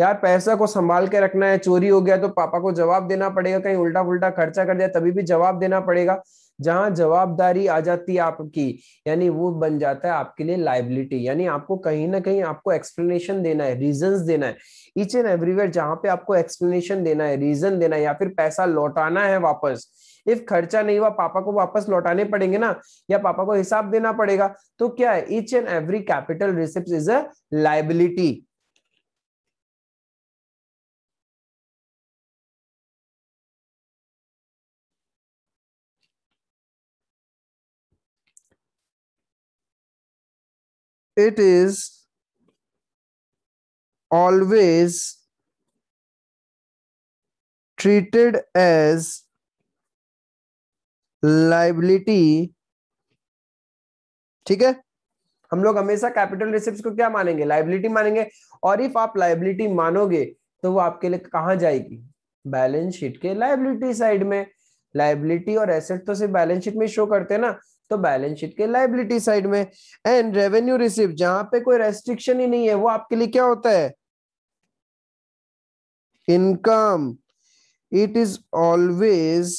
यार पैसा को संभाल के रखना है चोरी हो गया तो पापा को जवाब देना पड़ेगा कहीं उल्टा पुलटा खर्चा कर दिया तभी भी जवाब देना पड़ेगा जहां जवाबदारी आ जाती है आपकी यानी वो बन जाता है आपके लिए लाइबिलिटी यानी आपको कहीं ना कहीं आपको एक्सप्लेनेशन देना है रीजन देना है ईच एंड एवरीवेयर जहां पे आपको एक्सप्लेनेशन देना है रीजन देना है या फिर पैसा लौटाना है वापस इफ खर्चा नहीं हुआ पापा को वापस लौटाने पड़ेंगे ना या पापा को हिसाब देना पड़ेगा तो क्या है each and every capital receipt is a liability it is always treated as liability ठीक है हम लोग हमेशा कैपिटल रिसिप्ट को क्या मानेंगे लाइबिलिटी मानेंगे और इफ आप लाइबिलिटी मानोगे तो वो आपके लिए कहाँ जाएगी बैलेंस शीट के लाइबिलिटी साइड में लाइबिलिटी और एसेट तो सिर्फ बैलेंस शीट में शो करते हैं ना तो बैलेंस शीट के लाइबिलिटी साइड में एंड रेवेन्यू रिसिप्ट जहां पे कोई रेस्ट्रिक्शन ही नहीं है वो आपके लिए क्या होता है income it is always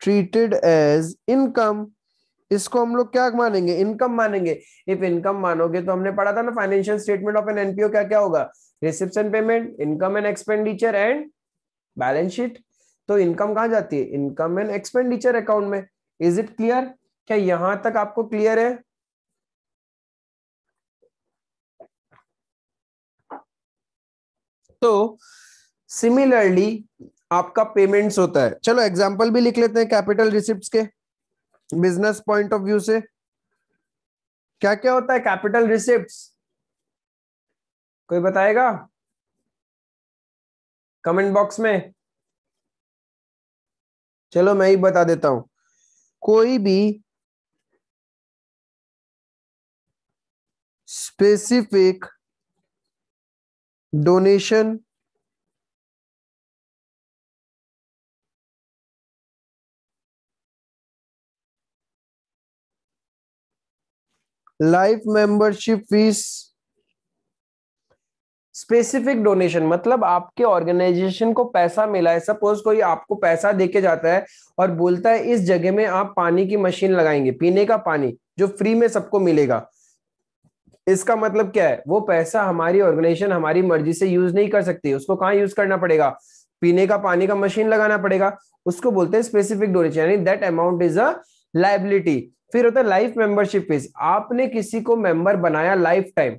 treated as income इसको हम लोग क्या मानेंगे इनकम मानेंगे इफ इनकम मानोगे तो हमने पढ़ा था ना financial statement of an NPO क्या क्या होगा reception payment income and expenditure and balance sheet तो इनकम कहां जाती है इनकम एंड एक्सपेंडिचर अकाउंट में इज इट क्लियर क्या यहां तक आपको क्लियर है तो सिमिलरली आपका पेमेंट्स होता है चलो एग्जाम्पल भी लिख लेते हैं कैपिटल रिसिप्ट के बिजनेस पॉइंट ऑफ व्यू से क्या क्या होता है कैपिटल रिसिप्ट कोई बताएगा कमेंट बॉक्स में चलो मैं ही बता देता हूं कोई भी specific donation life membership fees specific donation मतलब आपके ऑर्गेनाइजेशन को पैसा मिला है सपोज कोई आपको पैसा देके जाता है और बोलता है इस जगह में आप पानी की मशीन लगाएंगे पीने का पानी जो फ्री में सबको मिलेगा इसका मतलब क्या है वो पैसा हमारी ऑर्गेनाइजेशन हमारी मर्जी से यूज नहीं कर सकती उसको कहाँ यूज करना पड़ेगा पीने का पानी का मशीन लगाना पड़ेगा उसको बोलते हैं स्पेसिफिक डोनेशन यानी that amount is a liability फिर होता है लाइफ मेंबरशिप फीस आपने किसी को मेंबर बनाया लाइफ टाइम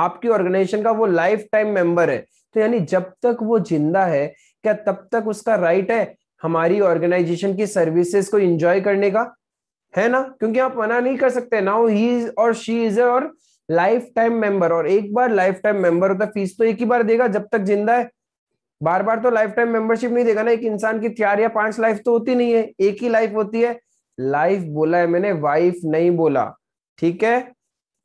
आपकी ऑर्गेनाइजेशन का वो लाइफ टाइम मेंबर है तो यानी जब तक वो जिंदा है क्या तब तक उसका राइट है हमारी ऑर्गेनाइजेशन की सर्विसेज को इंजॉय करने का है ना क्योंकि आप मना नहीं कर सकते नाउ ही इज और शी इज और लाइफ टाइम मेंबर और एक बार लाइफ टाइम मेंबर होता है फीस तो एक ही बार देगा जब तक जिंदा है बार बार तो लाइफ टाइम मेंबरशिप नहीं देगा ना एक इंसान की चार या पांच लाइफ तो होती नहीं है एक ही लाइफ होती है लाइफ बोला है मैंने वाइफ नहीं बोला ठीक है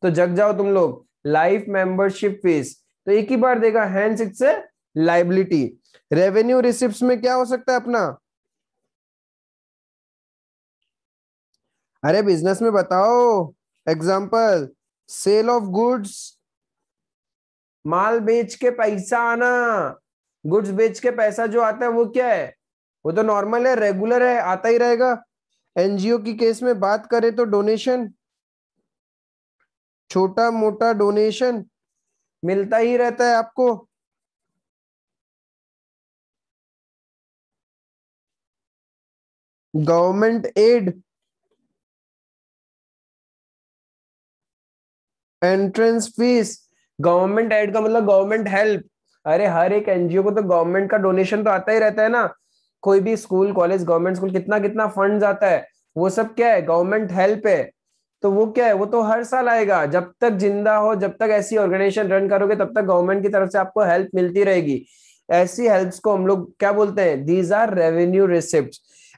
तो जग जाओ तुम लोग लाइफ मेंबरशिप फीस तो एक ही बार देगा हैंड सिक्स से लाइबिलिटी रेवेन्यू रिसिप्ट में क्या हो सकता है अपना अरे बिजनेस में बताओ एग्जाम्पल सेल ऑफ गुड्स माल बेच के पैसा आना गुड्स बेच के पैसा जो आता है वो क्या है वो तो नॉर्मल है रेगुलर है आता ही रहेगा एनजीओ की केस में बात करें तो डोनेशन छोटा मोटा डोनेशन मिलता ही रहता है आपको government aid entrance fees government aid का मतलब गवर्नमेंट हेल्प अरे हर एक एनजीओ को तो गवर्नमेंट का डोनेशन तो आता ही रहता है ना कोई भी स्कूल कॉलेज गवर्नमेंट स्कूल कितना कितना फंड आता है वो सब क्या है गवर्नमेंट हेल्प है तो वो क्या है वो तो हर साल आएगा जब तक जिंदा हो जब तक ऐसी ऑर्गेनाइजेशन रन करोगे तब तक गवर्नमेंट की तरफ से आपको हेल्प मिलती रहेगी ऐसी हेल्प को हम लोग क्या बोलते हैं these are revenue receipt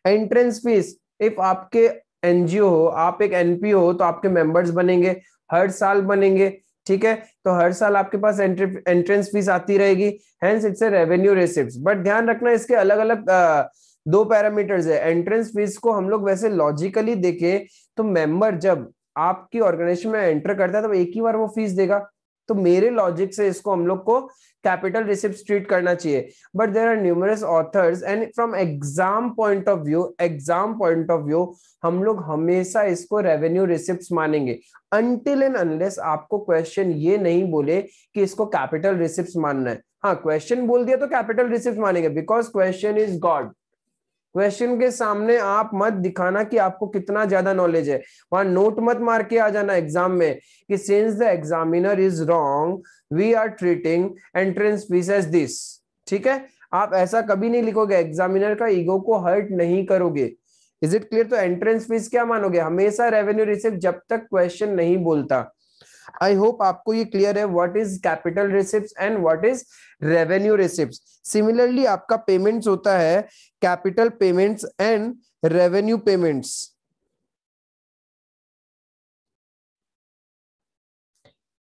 entrance fees if आपके एनजीओ हो आप एक एनपीओ हो तो आपके मेंबर्स बनेंगे हर साल बनेंगे ठीक है तो हर साल आपके पास एंट्रेंस फीस आती रहेगी hence it's revenue receipt but ध्यान रखना इसके अलग अलग आ, दो पैरामीटर्स है एंट्रेंस फीस को हम लोग वैसे लॉजिकली देखे तो मेंबर जब आपकी ऑर्गेनाइजेशन में एंटर करता है तो एक ही बार वो फीस देगा तो मेरे लॉजिक से इसको हम लोग को कैपिटल रिसिप्ट ट्रीट करना चाहिए but there are numerous authors and from exam point of view exam point of view हम लोग हमेशा इसको रेवेन्यू रिसिप्ट मानेंगे अनटिल एंड अनलेस आपको क्वेश्चन ये नहीं बोले कि इसको कैपिटल रिसिप्ट मानना है हाँ क्वेश्चन बोल दिया तो कैपिटल रिसिप्ट मानेंगे because question is god question के सामने आप मत दिखाना कि आपको कितना ज्यादा नॉलेज है वहां नोट मत मार के आ जाना एग्जाम में कि since the examiner is wrong we are treating entrance fees as this ठीक है आप ऐसा कभी नहीं लिखोगे एग्जामिनर का ईगो को हर्ट नहीं करोगे इज इट क्लियर तो एंट्रेंस फीस क्या मानोगे हमेशा रेवेन्यू रिसिप्ट जब तक क्वेश्चन नहीं बोलता आई होप आपको ये क्लियर है what is capital receipt and what is revenue receipt similarly आपका पेमेंट्स होता है capital payments and revenue payments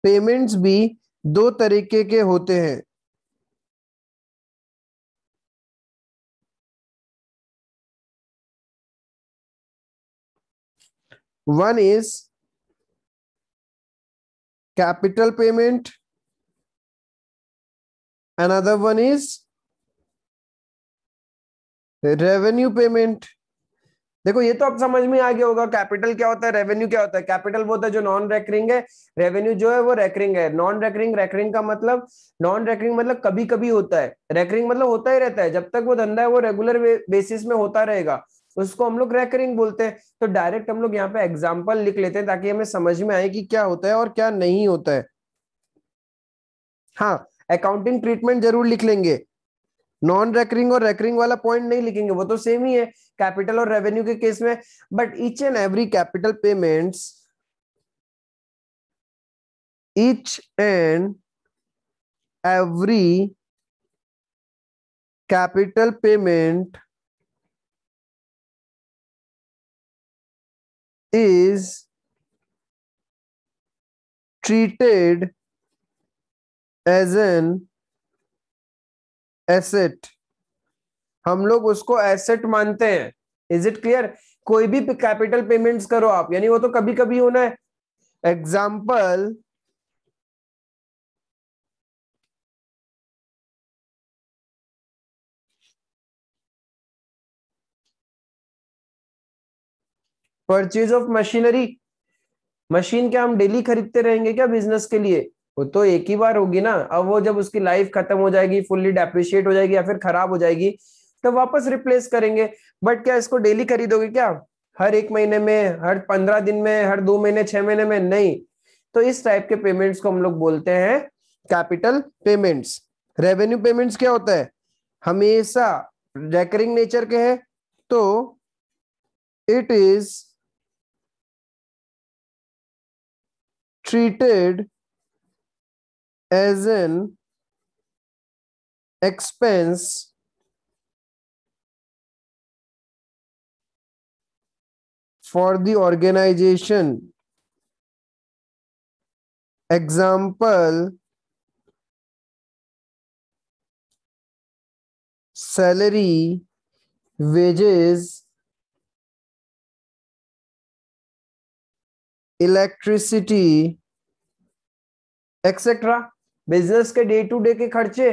payments भी दो तरीके के होते हैं one is capital payment another one is revenue payment देखो ये तो अब समझ में आ गया होगा कैपिटल क्या होता है रेवेन्यू क्या होता है कैपिटल वो होता है जो नॉन रेकरिंग है रेवेन्यू जो है वो रेकरिंग है नॉन रेकरिंग रेकरिंग का मतलब नॉन रेकरिंग मतलब कभी कभी होता है रेकरिंग मतलब होता ही रहता है जब तक वो धंधा है वो रेगुलर बेसिस में होता रहेगा उसको हम लोग रेकरिंग बोलते हैं तो डायरेक्ट हम लोग यहाँ पे एग्जाम्पल लिख लेते हैं ताकि हमें समझ में आए कि क्या होता है और क्या नहीं होता है हाँ अकाउंटिंग ट्रीटमेंट जरूर लिख लेंगे नॉन रेकरिंग और रेकरिंग वाला पॉइंट नहीं लिखेंगे वो तो सेम ही है कैपिटल और रेवेन्यू के केस में but each and every capital payment each and every capital payment is treated as an asset हम लोग उसको एसेट मानते हैं इज इट क्लियर कोई भी कैपिटल पेमेंट्स करो आप यानी वो तो कभी कभी होना है example purchase of machinery machine क्या हम डेली खरीदते रहेंगे क्या बिजनेस के लिए वो तो एक ही बार होगी ना अब वो जब उसकी लाइफ खत्म हो जाएगी फुल्ली डेप्रिशिएट हो जाएगी या फिर खराब हो जाएगी तो वापस रिप्लेस करेंगे बट क्या इसको डेली खरीदोगे क्या हर एक महीने में हर पंद्रह दिन में हर दो महीने छह महीने में नहीं तो इस टाइप के पेमेंट्स को हम लोग बोलते हैं कैपिटल पेमेंट्स रेवेन्यू पेमेंट्स क्या होता है हमेशा रेकरिंग नेचर के है तो it is treated as an expense for the organization. Example, salary, wages, electricity, etcetera business के डे टू डे के खर्चे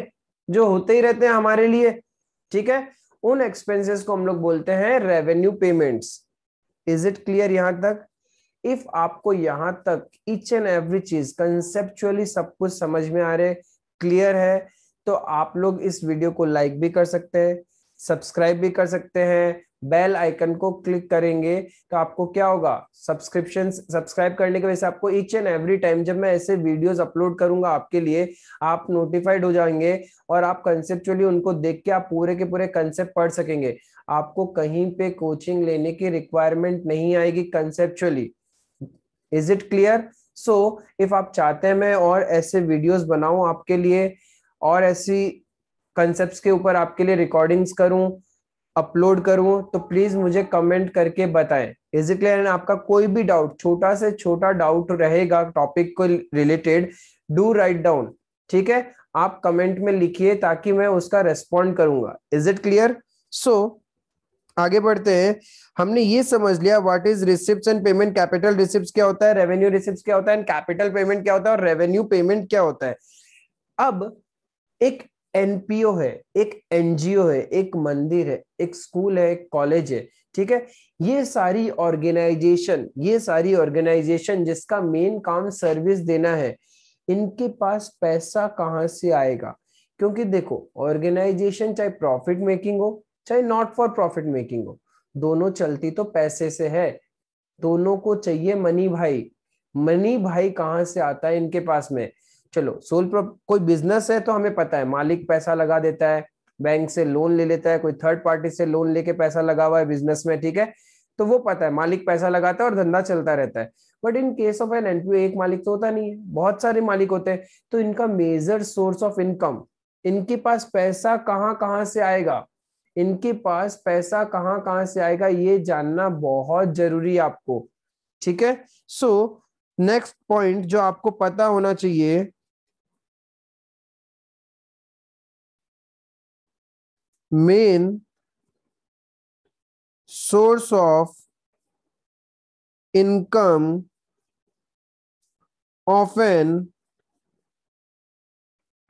जो होते ही रहते हैं हमारे लिए ठीक है उन एक्सपेंसेस को हम लोग बोलते हैं revenue payments is it clear यहां तक इफ आपको यहां तक इच एंड एवरी चीज कंसेप्चुअली सब कुछ समझ में आ रहे क्लियर है तो आप लोग इस वीडियो को लाइक भी कर सकते हैं सब्सक्राइब भी कर सकते हैं बेल आइकन को क्लिक करेंगे तो आपको क्या होगा सब्सक्रिप्शन सब्सक्राइब करने की वजह से आपको ईच एंड एवरी टाइम जब मैं ऐसे वीडियोस अपलोड करूंगा आपके लिए आप नोटिफाइड हो जाएंगे और आप कंसेप्चुअली उनको देख के आप पूरे के पूरे कंसेप्ट पढ़ सकेंगे आपको कहीं पे कोचिंग लेने की रिक्वायरमेंट नहीं आएगी conceptually is it clear so if आप चाहते हैं मैं और ऐसे वीडियोज बनाऊ आपके लिए और ऐसी कंसेप्ट के ऊपर आपके लिए रिकॉर्डिंग्स करूं अपलोड करूं तो प्लीज मुझे कमेंट करके बताएं इज क्लियर एंड आपका कोई भी डाउट छोटा से छोटा डाउट रहेगा टॉपिक को रिलेटेड डू राइट डाउन ठीक है आप कमेंट में लिखिए ताकि मैं उसका रेस्पॉन्ड करूंगा इज इट क्लियर सो आगे बढ़ते हैं हमने ये समझ लिया what is receipt and payment capital receipt क्या होता है रेवेन्यू रिसिप्ट क्या होता है एंड कैपिटल पेमेंट क्या होता है और रेवेन्यू पेमेंट क्या होता है अब एक एनपीओ है एक एनजीओ है एक मंदिर है एक स्कूल है एक कॉलेज है ठीक है ये सारी ऑर्गेनाइजेशन ये सारी ऑर्गेनाइजेशन जिसका मेन काम सर्विस देना है इनके पास पैसा कहाँ से आएगा क्योंकि देखो ऑर्गेनाइजेशन चाहे प्रॉफिट मेकिंग हो चाहे नॉट फॉर प्रॉफिट मेकिंग हो दोनों चलती तो पैसे से है दोनों को चाहिए मनी भाई मनी भाई कहाँ से आता है इनके पास में चलो सोल प्रो कोई बिजनेस है तो हमें पता है मालिक पैसा लगा देता है बैंक से लोन ले लेता है कोई थर्ड पार्टी से लोन लेके पैसा लगा हुआ है बिजनेस में ठीक है तो वो पता है मालिक पैसा लगाता है और धंधा चलता रहता है but in case of an NPO एक मालिक तो होता नहीं है बहुत सारे मालिक होते हैं तो इनका मेजर सोर्स ऑफ इनकम इनके पास पैसा कहाँ कहाँ से आएगा इनके पास पैसा कहाँ कहाँ से आएगा ये जानना बहुत जरूरी है आपको ठीक है सो नेक्स्ट पॉइंट जो आपको पता होना चाहिए main source of income of an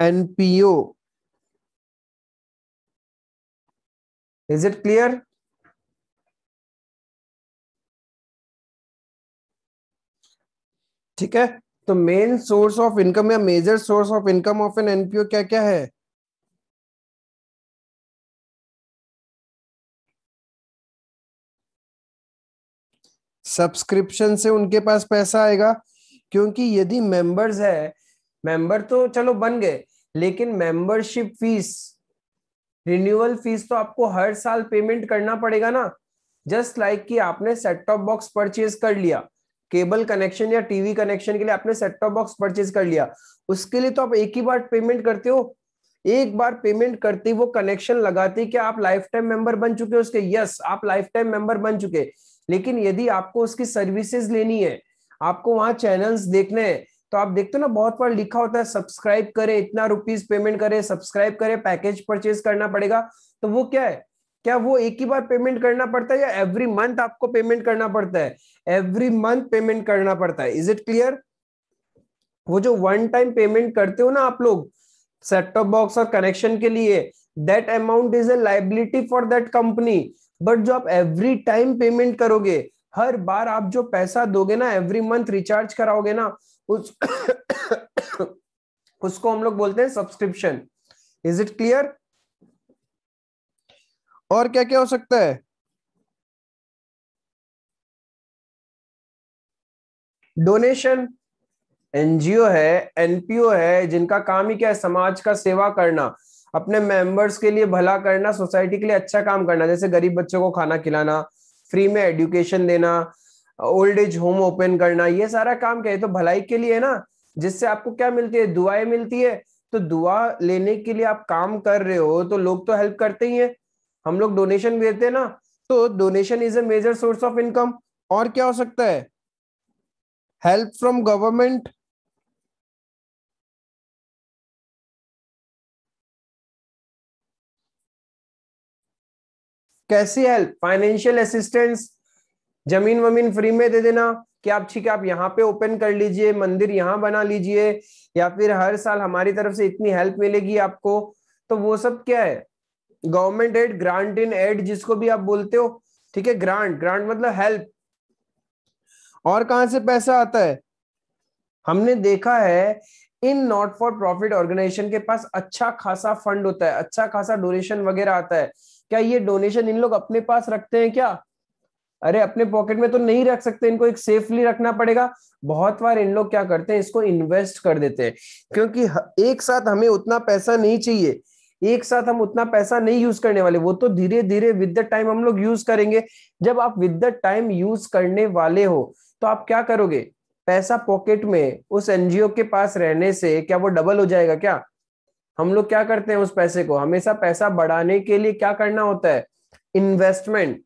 NPO. Is it clear? ठीक है तो मेन सोर्स ऑफ इनकम या major source of income of an NPO क्या क्या है सब्सक्रिप्शन से उनके पास पैसा आएगा क्योंकि यदि मेंबर्स है मेंबर तो चलो बन गए लेकिन मेंबरशिप फीस रिन्यूअल फीस तो आपको हर साल पेमेंट करना पड़ेगा ना जस्ट लाइक like कि आपने सेट टॉप बॉक्स परचेज कर लिया केबल कनेक्शन या टीवी कनेक्शन के लिए आपने सेट टॉप बॉक्स परचेज कर लिया उसके लिए तो आप एक ही बार पेमेंट करते हो एक बार पेमेंट करते वो कनेक्शन लगाते कि आप लाइफ टाइम मेंबर बन चुके हो उसके यस आप लाइफ टाइम मेंबर बन चुके लेकिन यदि आपको उसकी सर्विसेज लेनी है आपको वहां चैनल्स देखने हैं तो आप देखते हो ना बहुत बार लिखा होता है सब्सक्राइब करें इतना रुपीज पेमेंट करें सब्सक्राइब करें पैकेज परचेज करना पड़ेगा तो वो क्या है क्या वो एक ही बार पेमेंट करना पड़ता है या एवरी मंथ आपको पेमेंट करना पड़ता है एवरी मंथ पेमेंट करना पड़ता है इज इट क्लियर वो जो वन टाइम पेमेंट करते हो ना आप लोग सेट टॉप बॉक्स और कनेक्शन के लिए that amount is a liability for that company but जो आप एवरी टाइम पेमेंट करोगे हर बार आप जो पैसा दोगे ना एवरी मंथ रिचार्ज कराओगे ना उस उसको हम लोग बोलते हैं सब्सक्रिप्शन इज इट क्लियर और क्या क्या हो सकता है डोनेशन एनजीओ है एनपीओ है जिनका काम ही क्या है समाज का सेवा करना अपने मेंबर्स के लिए भला करना सोसाइटी के लिए अच्छा काम करना जैसे गरीब बच्चों को खाना खिलाना फ्री में एडुकेशन देना ओल्ड एज होम ओपन करना ये सारा काम क्या है तो भलाई के लिए है ना जिससे आपको क्या मिलती है दुआएं मिलती है तो दुआ लेने के लिए आप काम कर रहे हो तो लोग तो हेल्प करते ही है हम लोग डोनेशन भी देते हैं ना तो donation is a major source of income और क्या हो सकता है हेल्प फ्रॉम गवर्नमेंट कैसी हेल्प फाइनेंशियल असिस्टेंस जमीन वमीन फ्री में दे देना कि आप ठीक है आप यहाँ पे ओपन कर लीजिए मंदिर यहाँ बना लीजिए या फिर हर साल हमारी तरफ से इतनी हेल्प मिलेगी आपको तो वो सब क्या है government aid grant in aid जिसको भी आप बोलते हो ठीक है ग्रांट ग्रांट मतलब हेल्प और कहां से पैसा आता है हमने देखा है in not for profit organisation के पास अच्छा खासा फंड होता है अच्छा खासा डोनेशन वगैरह आता है क्या ये डोनेशन इन लोग अपने पास रखते हैं क्या अरे अपने पॉकेट में तो नहीं रख सकते इनको एक सेफली रखना पड़ेगा बहुत बार इन लोग क्या करते हैं इसको इन्वेस्ट कर देते हैं क्योंकि एक साथ हमें उतना पैसा नहीं चाहिए एक साथ हम उतना पैसा नहीं यूज करने वाले वो तो धीरे धीरे विद द टाइम हम लोग यूज करेंगे जब आप विद द टाइम यूज करने वाले हो तो आप क्या करोगे पैसा पॉकेट में उस एनजीओ के पास रहने से क्या वो डबल हो जाएगा क्या हम लोग क्या करते हैं उस पैसे को हमेशा पैसा बढ़ाने के लिए क्या करना होता है इन्वेस्टमेंट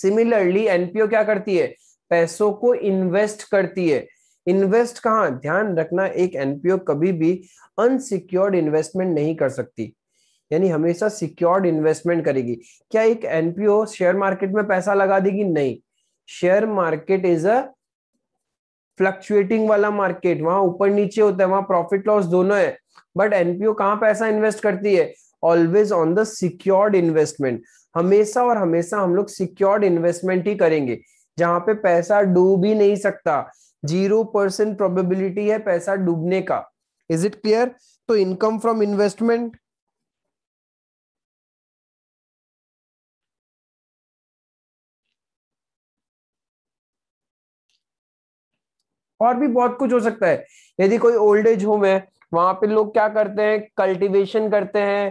सिमिलरली एनपीओ क्या करती है पैसों को इन्वेस्ट करती है इन्वेस्ट कहा ध्यान रखना एक एनपीओ कभी भी अनसिक्योर्ड इन्वेस्टमेंट नहीं कर सकती यानी हमेशा सिक्योर्ड इन्वेस्टमेंट करेगी क्या एक एनपीओ शेयर मार्केट में पैसा लगा देगी नहीं share market is a fluctuating वाला मार्केट वहां ऊपर नीचे होता है वहां प्रॉफिट लॉस दोनों है बट एनपीओ कहां पैसा इन्वेस्ट करती है always on the secured investment हमेशा और हमेशा हम लोग सिक्योर्ड इन्वेस्टमेंट ही करेंगे जहां पे पैसा डूब ही नहीं सकता जीरो परसेंट प्रोबेबिलिटी है पैसा डूबने का इज इट क्लियर तो इनकम फ्रॉम इन्वेस्टमेंट और भी बहुत कुछ हो सकता है यदि कोई ओल्ड एज होम है वहां पे लोग क्या करते हैं कल्टीवेशन करते हैं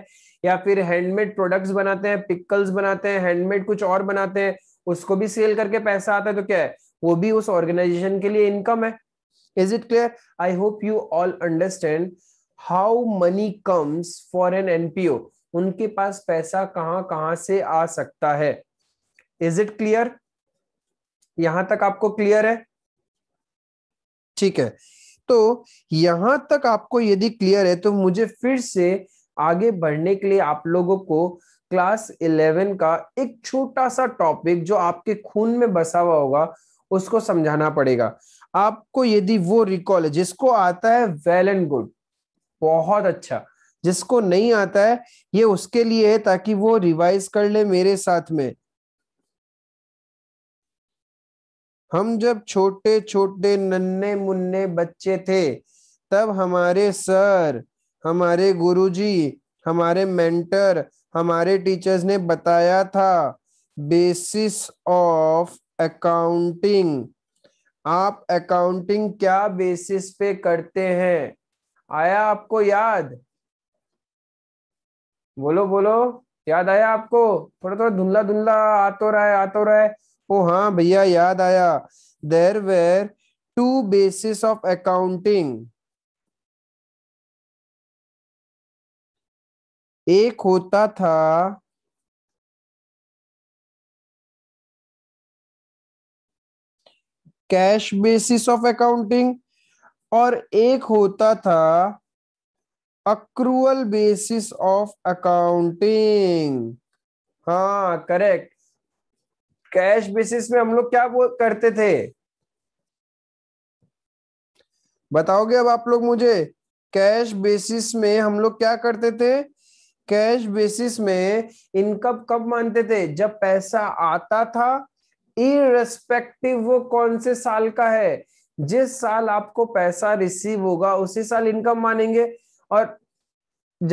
या फिर हैंडमेड प्रोडक्ट्स बनाते हैं पिकल्स बनाते हैं हैंडमेड कुछ और बनाते हैं उसको भी सेल करके पैसा आता है तो क्या है वो भी उस ऑर्गेनाइजेशन के लिए इनकम है is it clear I hope you all understand how money comes for an NPO उनके पास पैसा कहाँ कहाँ से आ सकता है इज इट क्लियर यहां तक आपको क्लियर है ठीक है तो यहां तक आपको यदि क्लियर है तो मुझे फिर से आगे बढ़ने के लिए आप लोगों को क्लास इलेवन का एक छोटा सा टॉपिक जो आपके खून में बसा हुआ होगा उसको समझाना पड़ेगा आपको यदि वो रिकॉल है जिसको आता है वेल एंड गुड बहुत अच्छा जिसको नहीं आता है ये उसके लिए है ताकि वो रिवाइज कर ले मेरे साथ में हम जब छोटे छोटे नन्हे मुन्ने बच्चे थे तब हमारे सर हमारे गुरुजी हमारे मेंटर हमारे टीचर्स ने बताया था बेसिस ऑफ अकाउंटिंग आप अकाउंटिंग क्या बेसिस पे करते हैं आया आपको याद बोलो बोलो याद आया आपको थोड़ा थोड़ा धुंधला धुंधला आ तो रहा है आ तो रहा है ओ हाँ भैया याद आया there were two basis of accounting एक होता था कैश बेसिस ऑफ अकाउंटिंग और एक होता था अक्रूअल बेसिस ऑफ अकाउंटिंग हाँ करेक्ट कैश बेसिस में हम लोग क्या वो करते थे बताओगे अब आप लोग मुझे कैश बेसिस में हम लोग क्या करते थे कैश बेसिस में इनकम कब मानते थे जब पैसा आता था इरेस्पेक्टिव वो कौन से साल का है जिस साल आपको पैसा रिसीव होगा उसी साल इनकम मानेंगे और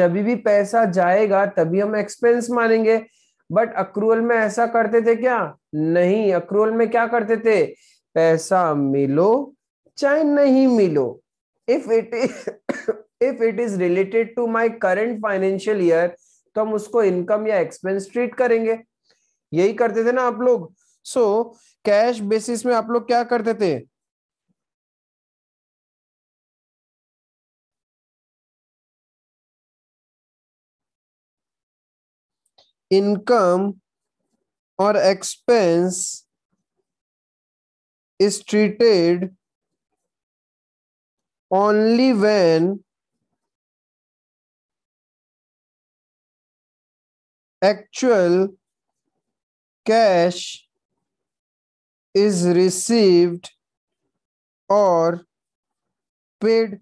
जब भी पैसा जाएगा तभी हम एक्सपेंस मानेंगे बट अक्रूवल में ऐसा करते थे क्या नहीं अक्रूवल में क्या करते थे पैसा मिलो चाहे नहीं मिलो if it is if it is related to my current financial year तो हम उसको इनकम या एक्सपेंस ट्रीट करेंगे यही करते थे ना आप लोग सो कैश बेसिस में आप लोग क्या करते थे इनकम और expense is treated only when actual cash is received और पेड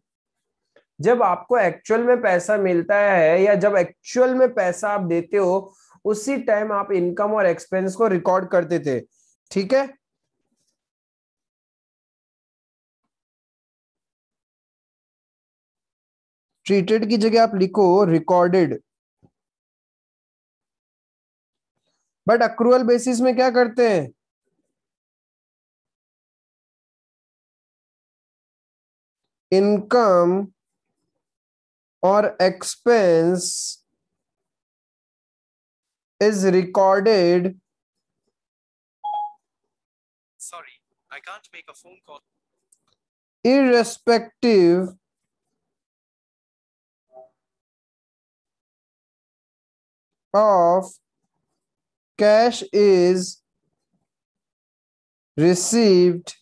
जब आपको एक्चुअल में पैसा मिलता है या जब एक्चुअल में पैसा आप देते हो उसी टाइम आप इनकम और एक्सपेंस को रिकॉर्ड करते थे ठीक है ट्रीटेड की जगह आप लिखो रिकॉर्डेड बट अक्रूअल बेसिस में क्या करते हैं इनकम और expense is recorded. Sorry, I can't make a phone call. Irrespective of cash is received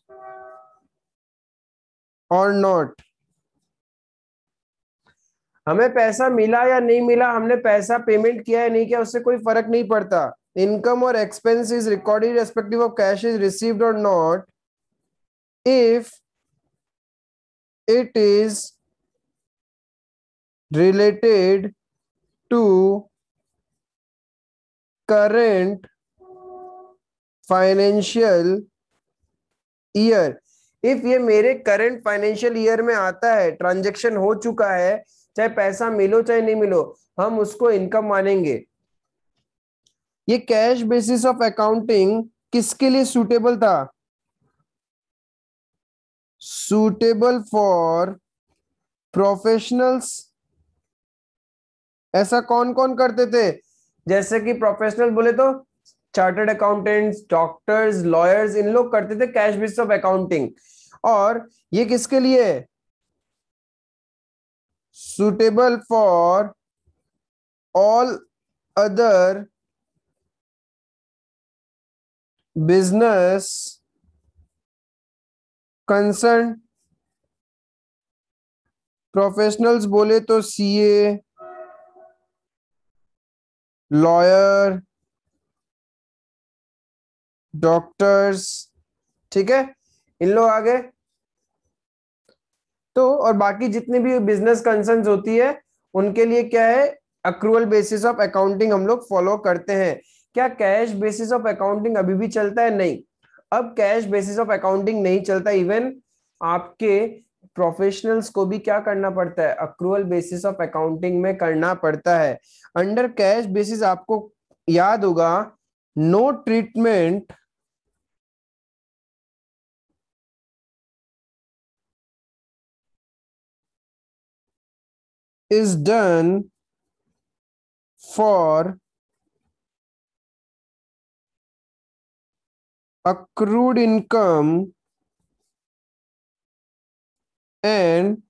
or not. हमें पैसा मिला या नहीं मिला हमने पैसा पेमेंट किया या नहीं किया उससे कोई फर्क नहीं पड़ता इनकम और expense is recorded respective of cash is received और not if it is related to current financial year if ये मेरे करेंट फाइनेंशियल ईयर में आता है ट्रांजेक्शन हो चुका है चाहे पैसा मिलो चाहे नहीं मिलो हम उसको इनकम मानेंगे ये कैश बेसिस ऑफ अकाउंटिंग किसके लिए सूटेबल था सूटेबल फॉर प्रोफेशनल्स ऐसा कौन कौन करते थे जैसे कि प्रोफेशनल बोले तो चार्टर्ड अकाउंटेंट्स डॉक्टर्स लॉयर्स इन लोग करते थे कैश बेसिस ऑफ अकाउंटिंग और ये किसके लिए है suitable for all other business concern professionals बोले तो सी ए लॉयर डॉक्टर्स ठीक है इन लोग आगे तो और बाकी जितने भी बिजनेस कंसर्न होती है उनके लिए क्या है अक्रूवल बेसिस ऑफ अकाउंटिंग हम लोग फॉलो करते हैं क्या कैश बेसिस ऑफ अकाउंटिंग अभी भी चलता है नहीं अब कैश बेसिस ऑफ अकाउंटिंग नहीं चलता इवन आपके प्रोफेशनल्स को भी क्या करना पड़ता है अक्रूवल बेसिस ऑफ अकाउंटिंग में करना पड़ता है अंडर कैश बेसिस आपको याद होगा no treatment is done for accrued income and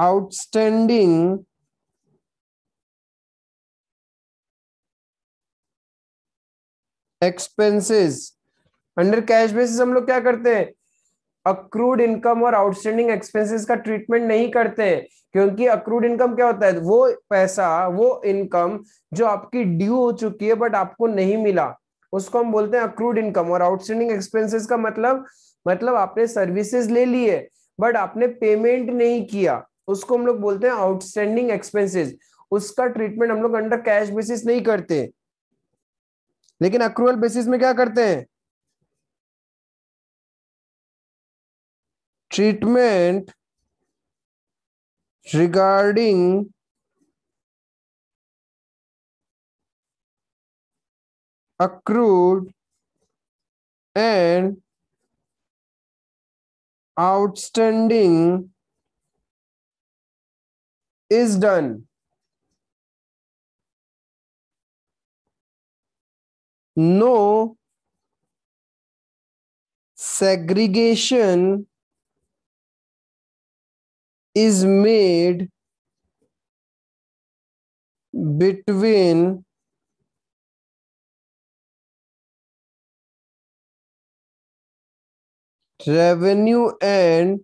outstanding expenses under cash basis हम लोग क्या करते हैं अक्रूड इनकम और आउटस्टैंडिंग एक्सपेंसेस का ट्रीटमेंट नहीं करते हैं क्योंकि अक्रूड इनकम क्या होता है वो पैसा वो इनकम जो आपकी ड्यू हो चुकी है बट आपको नहीं मिला उसको हम बोलते हैं अक्रूड इनकम और आउटस्टैंडिंग एक्सपेंसेस का मतलब मतलब आपने सर्विसेज ले लिए बट आपने पेमेंट नहीं किया उसको हम लोग बोलते हैं आउटस्टैंडिंग एक्सपेंसेस उसका ट्रीटमेंट हम लोग अंडर कैश बेसिस नहीं करते लेकिन अक्रूवल बेसिस में क्या करते हैं treatment regarding accrued and outstanding is done. No segregation is made between revenue and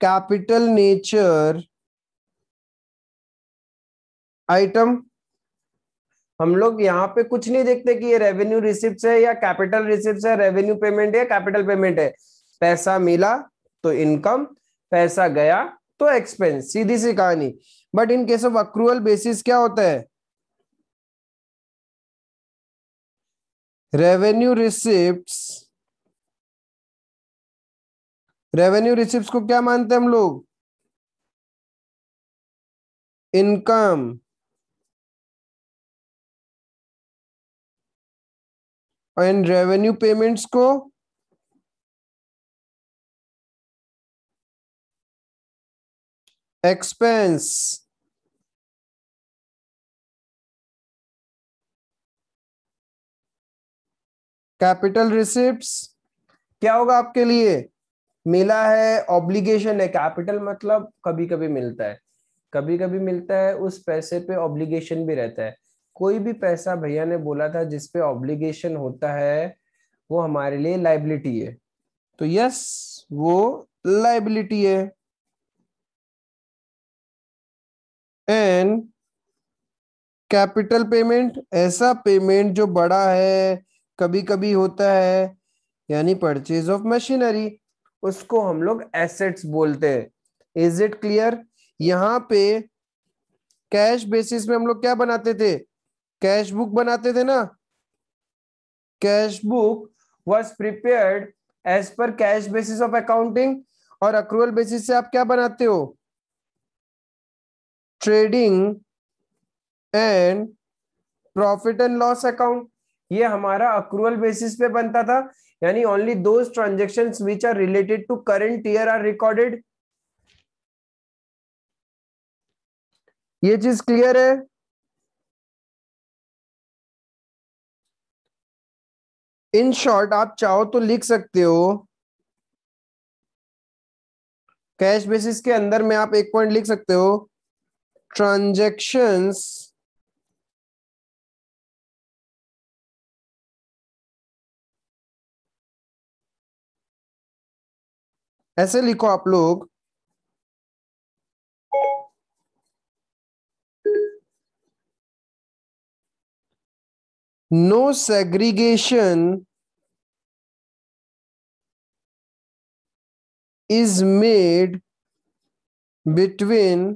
capital nature item हम लोग यहाँ पे कुछ नहीं देखते कि ये रेवेन्यू रिसिप्ट है या कैपिटल रिसिप्ट है रेवेन्यू पेमेंट है कैपिटल पेमेंट है पैसा मिला तो इनकम पैसा गया तो एक्सपेंस सीधी सी कहानी but in case of accrual basis क्या होता है रेवेन्यू रिसिप्ट रेवेन्यू रिसिप्ट को क्या मानते हैं हम लोग इनकम एंड रेवेन्यू पेमेंट्स को expense कैपिटल रिसिप्ट क्या होगा आपके लिए मिला है ऑब्लिगेशन है कैपिटल मतलब कभी कभी मिलता है कभी कभी मिलता है उस पैसे पे ऑब्लिगेशन भी रहता है कोई भी पैसा भैया ने बोला था जिसपे ऑब्लिगेशन होता है वो हमारे लिए लाइबिलिटी है तो यस वो लाइबिलिटी है एंड कैपिटल पेमेंट ऐसा पेमेंट जो बड़ा है कभी कभी होता है यानी परचेज ऑफ मशीनरी उसको हम लोग एसेट्स बोलते हैं इज इट क्लियर यहाँ पे कैश बेसिस में हम लोग क्या बनाते थे कैश बुक बनाते थे ना cash book was prepared as per cash basis of accounting और अक्रूवल बेसिस से आप क्या बनाते हो trading and profit and loss account ये हमारा अक्रूवल बेसिस पे बनता था यानी only those transaction which are related to current year are recorded ये चीज क्लियर है इन शॉर्ट आप चाहो तो लिख सकते हो कैश बेसिस के अंदर में आप एक पॉइंट लिख सकते हो transactions ऐसे लिखो आप लोग no segregation is made between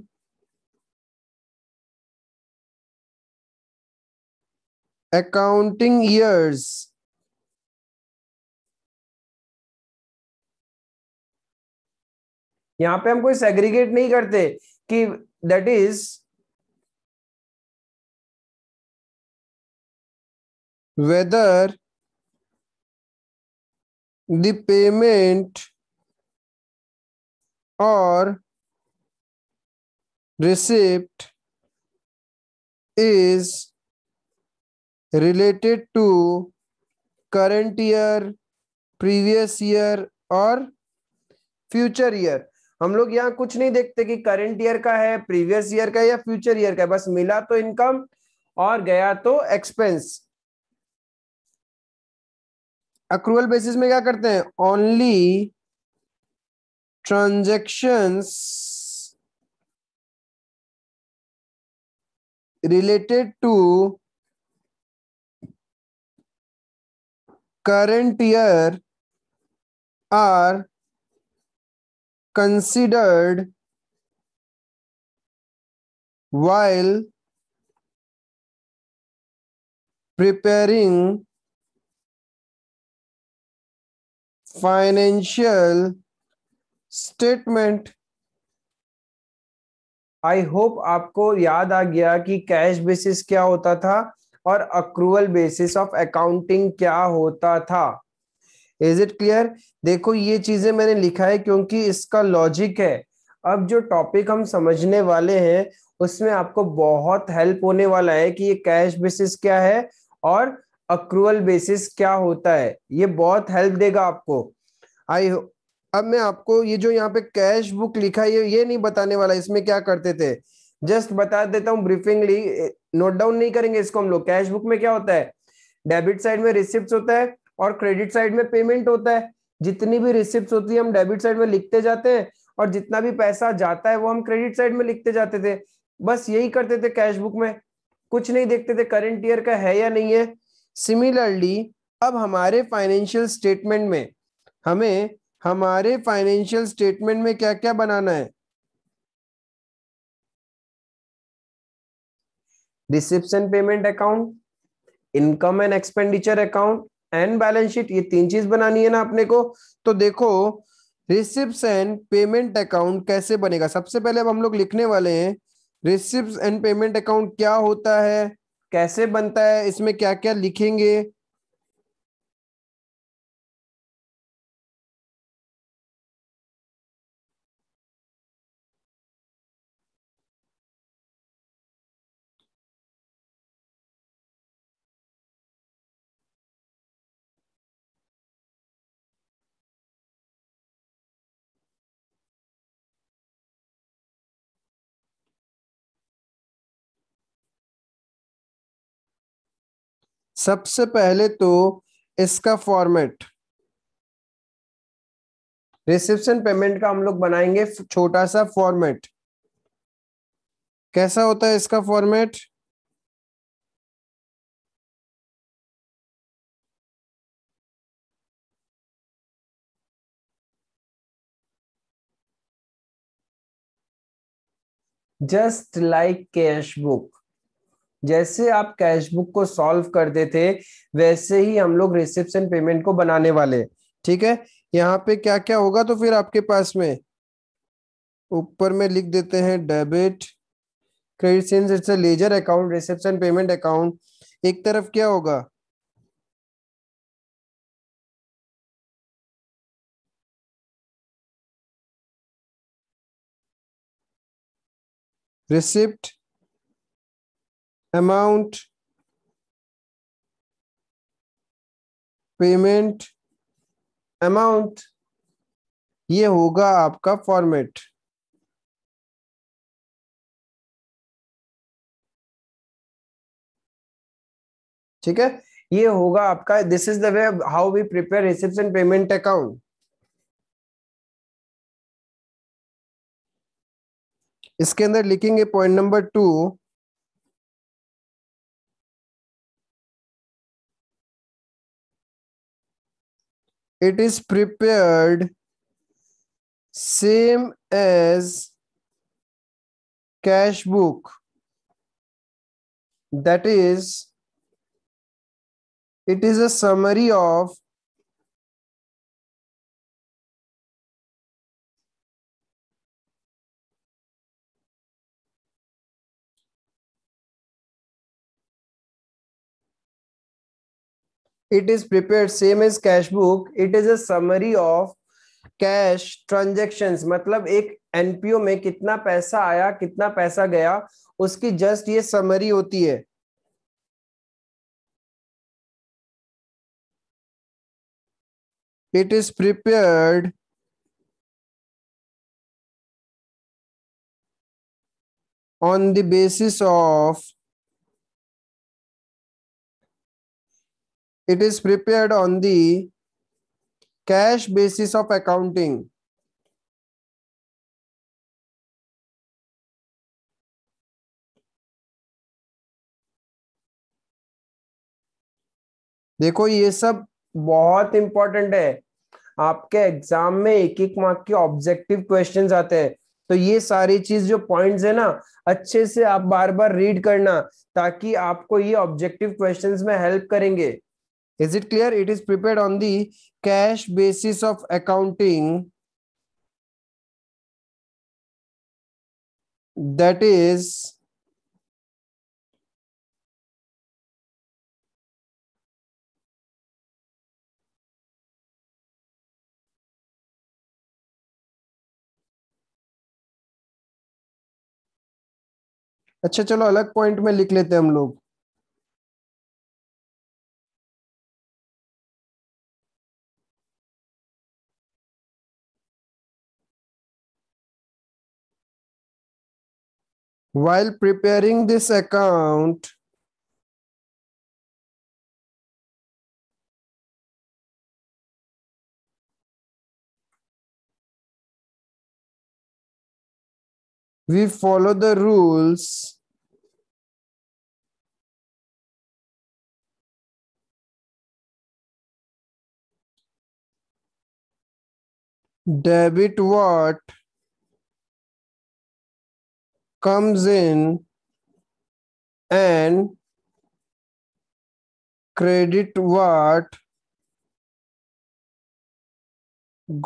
accounting years यहां पे हम कोई सेग्रीगेट नहीं करते कि that is whether the payment और receipt is related to current year previous year और future year हम लोग यहाँ कुछ नहीं देखते कि करंट ईयर का है प्रीवियस ईयर का है या फ्यूचर ईयर का है बस मिला तो इनकम और गया तो एक्सपेंस अक्रूवल बेसिस में क्या करते हैं only transactions related to current year are considered while preparing financial statement I hope आपको याद आ गया कि कैश बेसिस क्या होता था और अक्रूवल बेसिस ऑफ अकाउंटिंग क्या होता था इज इट क्लियर देखो ये चीजें मैंने लिखा है क्योंकि इसका लॉजिक है अब जो टॉपिक हम समझने वाले हैं उसमें आपको बहुत हेल्प होने वाला है कि ये कैश बेसिस क्या है और अक्रूवल बेसिस क्या होता है ये बहुत हेल्प देगा आपको आई अब मैं आपको ये जो यहाँ पे कैश बुक लिखा है ये ये नहीं बताने वाला इसमें क्या करते थे जस्ट बता देता हूँ ब्रीफिंगली नोट डाउन नहीं करेंगे इसको हम लोग कैश बुक में क्या होता है डेबिट साइड में रिसिप्ट होता है और क्रेडिट साइड में पेमेंट होता है जितनी भी रिसिप्ट होती है हम डेबिट साइड में लिखते जाते हैं और जितना भी पैसा जाता है वो हम क्रेडिट साइड में लिखते जाते थे बस यही करते थे कैश बुक में कुछ नहीं देखते थे करंट ईयर का है या नहीं है सिमिलरली अब हमारे फाइनेंशियल स्टेटमेंट में हमें हमारे फाइनेंशियल स्टेटमेंट में क्या क्या बनाना है reception payment account income and expenditure account and balance sheet ये तीन चीज बनानी है ना अपने को तो देखो रिसिप्ट एंड पेमेंट अकाउंट कैसे बनेगा सबसे पहले अब हम लोग लिखने वाले हैं रिसिप्स एंड पेमेंट अकाउंट क्या होता है कैसे बनता है इसमें क्या क्या लिखेंगे सबसे पहले तो इसका फॉर्मेट रिसिप्शन पेमेंट का हम लोग बनाएंगे छोटा सा फॉर्मेट कैसा होता है इसका format just like cash book जैसे आप कैश बुक को सॉल्व करते थे वैसे ही हम लोग रिसिप्शन पेमेंट को बनाने वाले ठीक है यहाँ पे क्या क्या होगा तो फिर आपके पास में ऊपर में लिख देते हैं debit credit since it's ledger account reception payment account एक तरफ क्या होगा रिसिप्ट amount पेमेंट अमाउंट ये होगा आपका फॉर्मेट ठीक है ये होगा आपका this is the way how we prepare receipt and payment account इसके अंदर लिखेंगे point number two it is prepared same as cash book that is it is a summary of it is prepared same as cash book it is a summary of cash transactions मतलब एक NPO में कितना पैसा आया कितना पैसा गया उसकी जस्ट ये समरी होती है it is prepared on the basis of it is prepared on the cash basis of accounting देखो ये सब बहुत इंपॉर्टेंट है आपके एग्जाम में एक एक मार्क के ऑब्जेक्टिव क्वेश्चंस आते हैं तो ये सारी चीज जो पॉइंट्स है ना अच्छे से आप बार बार रीड करना ताकि आपको ये ऑब्जेक्टिव क्वेश्चंस में हेल्प करेंगे is it clear it is prepared on the cash basis of accounting that is अच्छा चलो अलग पॉइंट में लिख लेते हैं हम लोग while preparing this account we follow the rules debit what comes in and credit what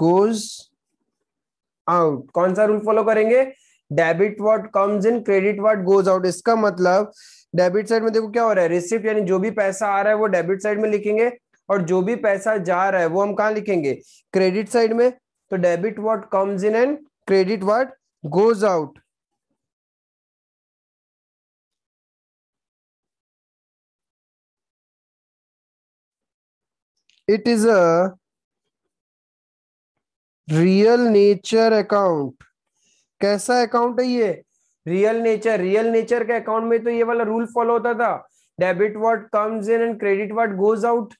goes out कौन सा रूल फॉलो करेंगे debit what comes in credit what goes out इसका मतलब डेबिट साइड में देखो क्या हो रहा है रिसिप्ट यानी जो भी पैसा आ रहा है वो डेबिट साइड में लिखेंगे और जो भी पैसा जा रहा है वो हम कहा लिखेंगे क्रेडिट साइड में तो debit what comes in and credit what goes out it is a real nature account कैसा अकाउंट है ये रियल नेचर रियल नेचर के अकाउंट में तो ये वाला रूल फॉलो होता था debit what comes in and credit what goes out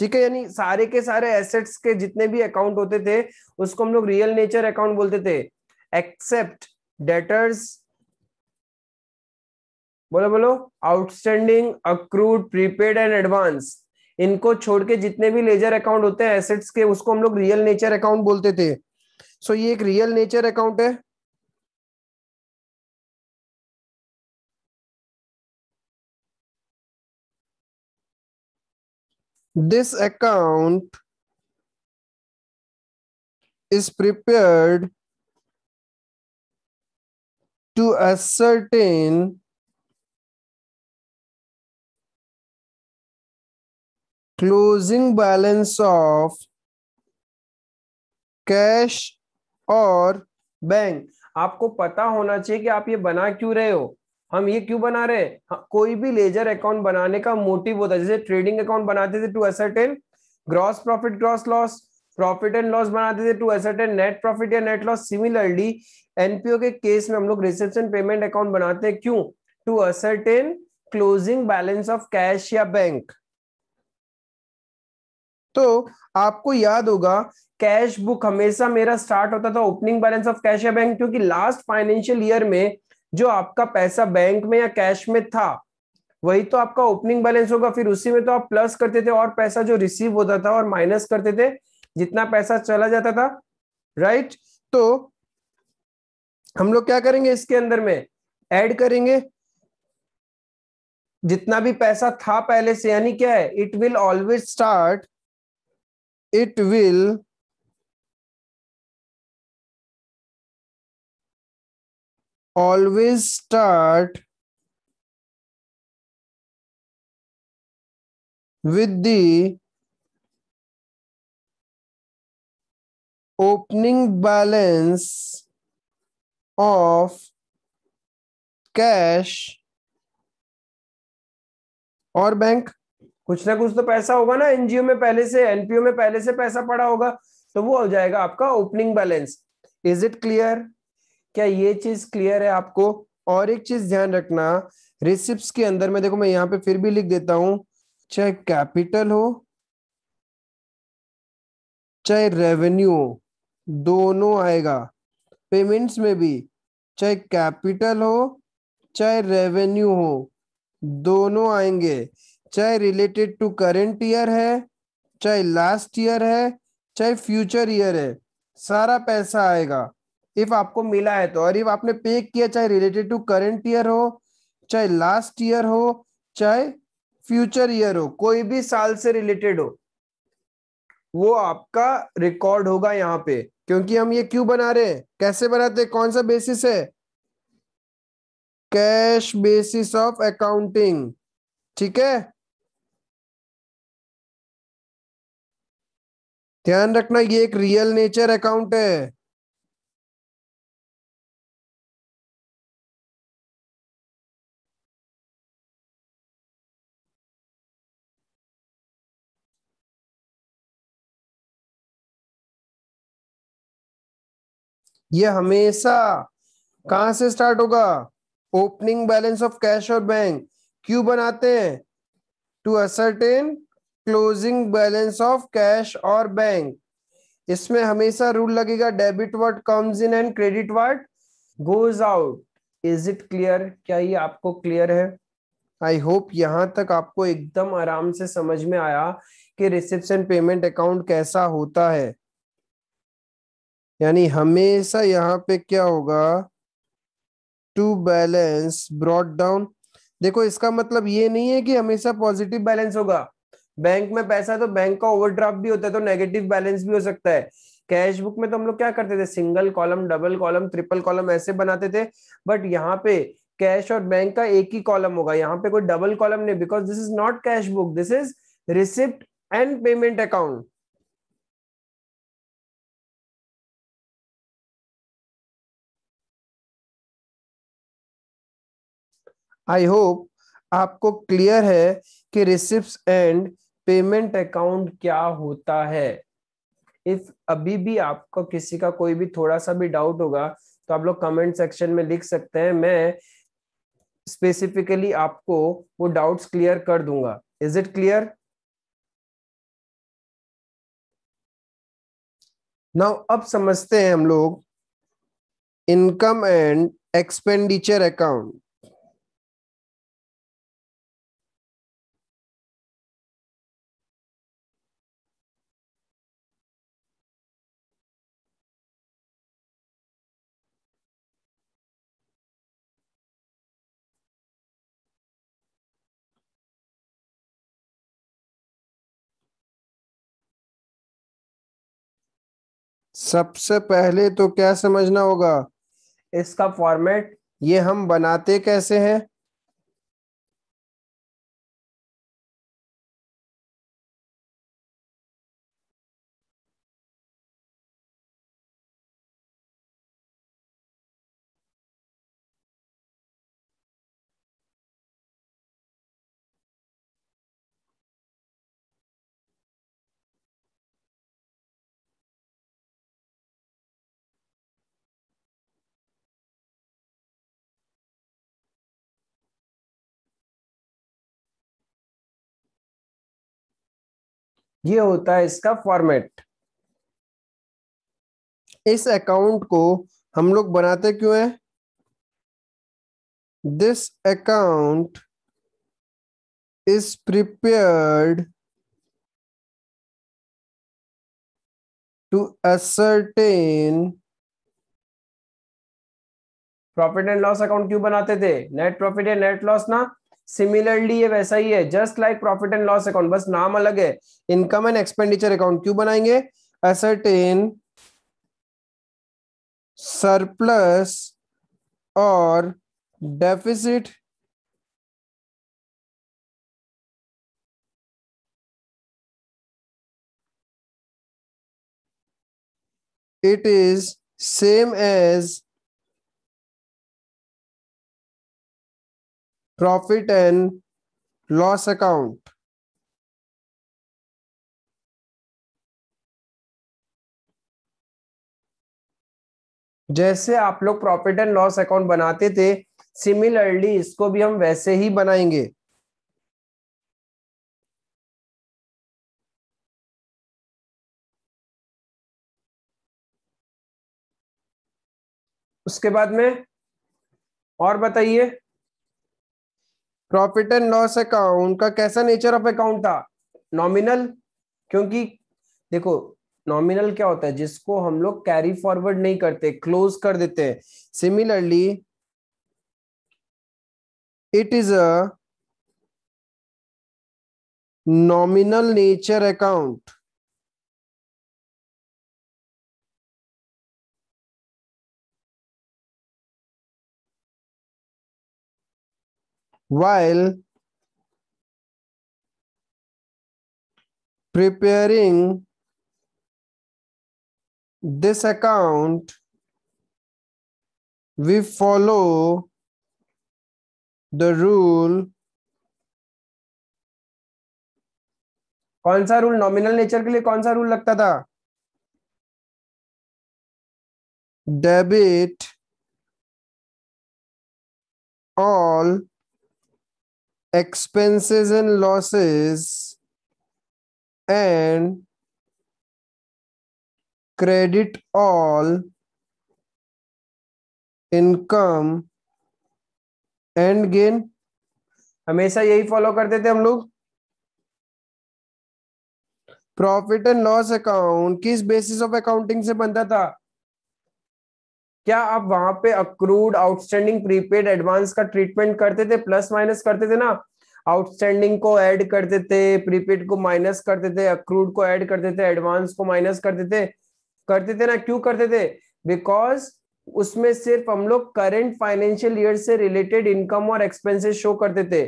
ठीक है यानी सारे के सारे एसेट्स के जितने भी अकाउंट होते थे उसको हम लोग रियल नेचर अकाउंट बोलते थे एक्सेप्ट डेटर्स बोलो बोलो outstanding accrued prepaid and advance इनको छोड़ के जितने भी लेजर अकाउंट होते हैं एसेट्स के उसको हम लोग रियल नेचर अकाउंट बोलते थे सो ये एक रियल नेचर अकाउंट है this account is prepared to ascertain closing balance of cash और बैंक आपको पता होना चाहिए कि आप ये बना क्यों रहे हो हम ये क्यों बना रहे हैं हाँ, कोई भी लेजर अकाउंट बनाने का मोटिव होता है जैसे ट्रेडिंग अकाउंट बनाते थे to ascertain gross profit gross loss profit and loss बनाते थे टू असरटेन नेट प्रॉफिट या नेट लॉस सिमिलरली एनपीओ के केस में हम लोग रिसेप्शन पेमेंट अकाउंट बनाते हैं क्यों to ascertain closing balance of cash या बैंक तो आपको याद होगा कैश बुक हमेशा मेरा स्टार्ट होता था ओपनिंग बैलेंस ऑफ कैश या बैंक क्योंकि लास्ट फाइनेंशियल ईयर में जो आपका पैसा बैंक में या कैश में था वही तो आपका ओपनिंग बैलेंस होगा फिर उसी में तो आप प्लस करते थे और पैसा जो रिसीव होता था और माइनस करते थे जितना पैसा चला जाता था राइट तो हम लोग क्या करेंगे इसके अंदर में ऐड करेंगे जितना भी पैसा था पहले से यानी क्या है it will always start it will always start with the opening balance of cash or bank कुछ ना कुछ तो पैसा होगा ना एनजीओ में पहले से एनपीओ में पहले से पैसा पड़ा होगा तो वो हो जाएगा आपका opening balance is it clear क्या ये चीज क्लियर है आपको और एक चीज ध्यान रखना रिसिप्ट के अंदर में देखो मैं यहाँ पे फिर भी लिख देता हूं चाहे कैपिटल हो चाहे रेवेन्यू हो दोनों आएगा पेमेंट्स में भी चाहे कैपिटल हो चाहे रेवेन्यू हो दोनों आएंगे चाहे रिलेटेड टू करेंट ईयर है चाहे लास्ट ईयर है चाहे फ्यूचर ईयर है सारा पैसा आएगा इफ आपको मिला है तो और इफ आपने पे किया चाहे रिलेटेड टू करेंट ईयर हो चाहे लास्ट ईयर हो चाहे फ्यूचर ईयर हो कोई भी साल से रिलेटेड हो वो आपका रिकॉर्ड होगा यहाँ पे क्योंकि हम ये क्यों बना रहे हैं कैसे बनाते हैं कौन सा बेसिस है कैश बेसिस ऑफ अकाउंटिंग ठीक है ध्यान रखना ये एक रियल नेचर अकाउंट है ये हमेशा कहां से स्टार्ट होगा ओपनिंग बैलेंस ऑफ कैश और बैंक क्यों बनाते हैं to ascertain closing balance of cash और बैंक इसमें हमेशा रूल लगेगा debit what comes in and credit what goes out is it clear क्या ये आपको क्लियर है आई होप यहाँ तक आपको एकदम आराम से समझ में आया कि रिसिप्शन पेमेंट अकाउंट कैसा होता है यानी हमेशा यहाँ पे क्या होगा टू बैलेंस ब्रॉड डाउन देखो इसका मतलब ये नहीं है कि हमेशा पॉजिटिव बैलेंस होगा बैंक में पैसा है तो बैंक का ओवरड्राफ्ट भी होता है तो नेगेटिव बैलेंस भी हो सकता है कैश बुक में तो हम लोग क्या करते थे single column double column triple column ऐसे बनाते थे बट यहाँ पे कैश और बैंक का एक ही कॉलम होगा यहाँ पे कोई डबल कॉलम नहीं because this is not cash book this is receipt and payment account I hope आपको क्लियर है कि रिसिप्ट एंड पेमेंट अकाउंट क्या होता है इफ अभी भी आपको किसी का कोई भी थोड़ा सा भी डाउट होगा तो आप लोग कमेंट सेक्शन में लिख सकते हैं मैं स्पेसिफिकली आपको वो डाउट्स क्लियर कर दूंगा इज इट क्लियर नाउ अब समझते हैं हम लोग इनकम एंड एक्सपेंडिचर अकाउंट सबसे पहले तो क्या समझना होगा इसका फॉर्मेट ये हम बनाते कैसे हैं ये होता है इसका फॉर्मेट इस अकाउंट को हम लोग बनाते क्यों है this account is prepared to ascertain profit and loss account क्यों बनाते थे net profit and net loss ना सिमिलरली ये वैसा ही है just like profit and loss account बस नाम अलग है इनकम एंड एक्सपेंडिचर अकाउंट क्यों बनाएंगे असरटेन सरप्लस और deficit it is same as profit and loss account जैसे आप लोग प्रॉफिट एंड लॉस अकाउंट बनाते थे सिमिलरली इसको भी हम वैसे ही बनाएंगे उसके बाद में और बताइए प्रॉफिट एंड लॉस अकाउंट का कैसा नेचर ऑफ अकाउंट था नॉमिनल क्योंकि देखो नॉमिनल क्या होता है जिसको हम लोग कैरी फॉरवर्ड नहीं करते क्लोज कर देते हैं similarly it is a nominal nature account while preparing this account we follow the rule कौन सा रूल नॉमिनल नेचर के लिए कौन सा रूल लगता था debit all expenses and losses and credit all income and gain हमेशा यही फॉलो करते थे हम लोग प्रॉफिट एंड लॉस अकाउंट किस बेसिस ऑफ अकाउंटिंग से बनता था क्या आप वहां पे अक्रूड आउटस्टैंडिंग प्रीपेड एडवांस का ट्रीटमेंट करते थे प्लस माइनस करते थे ना आउटस्टैंडिंग को ऐड करते थे प्रीपेड को माइनस करते थे अक्रूड को ऐड करते थे एडवांस को माइनस करते थे करते थे ना क्यों करते थे बिकॉज उसमें सिर्फ हम लोग करेंट फाइनेंशियल ईयर से रिलेटेड इनकम और एक्सपेंसेस शो करते थे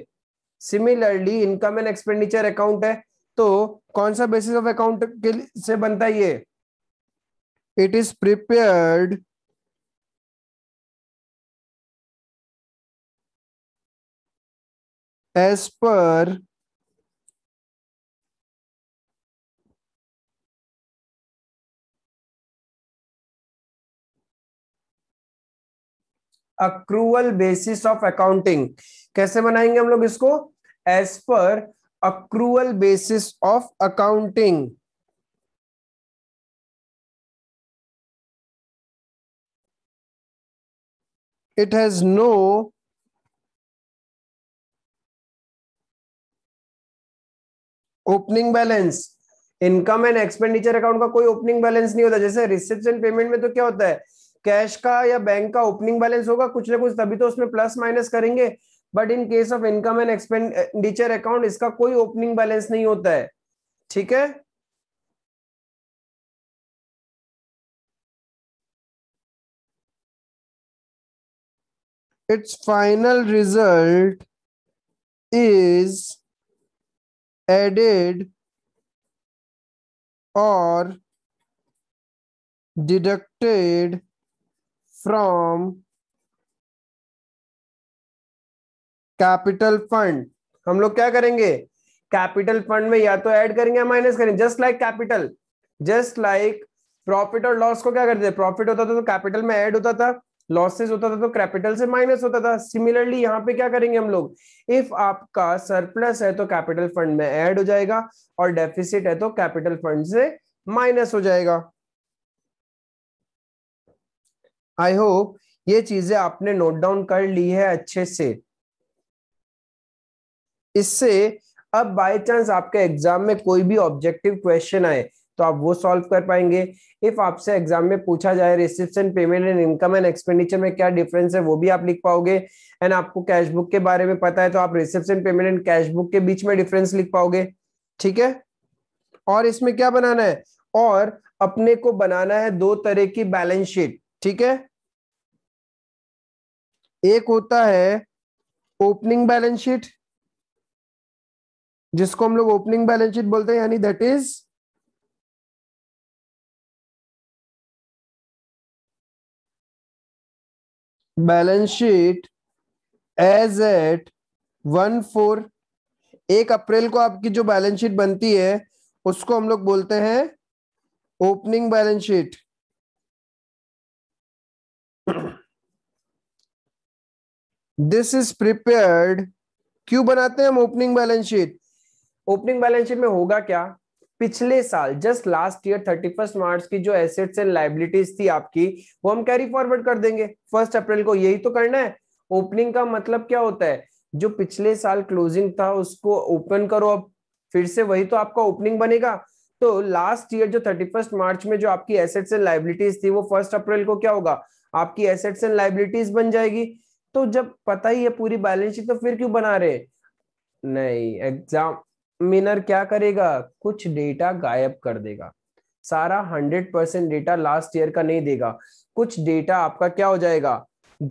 similarly income and expenditure account है तो कौन सा बेसिस ऑफ अकाउंट के से बनता है ये it is prepared as per accrual basis of accounting कैसे बनाएंगे हम लोग इसको as per accrual basis of accounting it has no opening balance income and expenditure account का कोई ओपनिंग बैलेंस नहीं होता जैसे रिसेप्शन पेमेंट में तो क्या होता है कैश का या बैंक का ओपनिंग बैलेंस होगा कुछ ना कुछ तभी तो उसमें प्लस माइनस करेंगे but in case of income and expenditure account इसका कोई ओपनिंग बैलेंस नहीं होता है ठीक है it's final result is added or deducted from capital fund हम लोग क्या करेंगे कैपिटल फंड में या तो ऐड करेंगे या माइनस करेंगे just like capital just like profit और लॉस को क्या करते थे प्रॉफिट होता था तो कैपिटल में ऐड होता था लॉसेस होता था तो कैपिटल से माइनस होता था सिमिलरली यहाँ पे क्या करेंगे हम लोग इफ आपका सरप्लस है तो कैपिटल फंड में ऐड हो जाएगा और डेफिसिट है तो कैपिटल फंड से माइनस हो जाएगा आई होप ये चीजें आपने नोट डाउन कर ली है अच्छे से इससे अब बाय चांस आपके एग्जाम में कोई भी ऑब्जेक्टिव क्वेश्चन आए तो आप वो सॉल्व कर पाएंगे इफ आपसे एग्जाम में पूछा जाए reception payment and income and expenditure में क्या डिफरेंस है वो भी आप लिख पाओगे एंड आपको कैश बुक के बारे में पता है तो आप reception payment and cash book के बीच में डिफरेंस लिख पाओगे ठीक है और इसमें क्या बनाना है और अपने को बनाना है दो तरह की बैलेंस शीट ठीक है एक होता है ओपनिंग बैलेंस शीट जिसको हम लोग ओपनिंग बैलेंस शीट बोलते हैं यानी that is balance sheet as at one four एक अप्रैल को आपकी जो बैलेंस शीट बनती है उसको हम लोग बोलते हैं opening balance sheet this is prepared क्यों बनाते हैं हम opening balance sheet opening balance sheet में होगा क्या पिछले साल just last year thirty first March की जो एसेट्स एंड लाइबिलिटीज थी आपकी वो हम कैरी फॉरवर्ड कर देंगे फर्स्ट अप्रैल को यही तो करना है ओपनिंग का मतलब क्या होता है जो पिछले साल क्लोजिंग था उसको ओपन करो अब फिर से वही तो आपका ओपनिंग बनेगा तो लास्ट ईयर जो थर्टी फर्स्ट मार्च में जो आपकी एसेट्स एंड लाइबिलिटीज थी वो फर्स्ट अप्रैल को क्या होगा आपकी एसेट्स एंड लाइबिलिटीज बन जाएगी तो जब पता ही है पूरी बैलेंस शीट तो फिर क्यों बना रहे नहीं एग्जाम मिनर क्या करेगा कुछ डेटा गायब कर देगा सारा hundred percent data last year का नहीं देगा कुछ डेटा आपका क्या हो जाएगा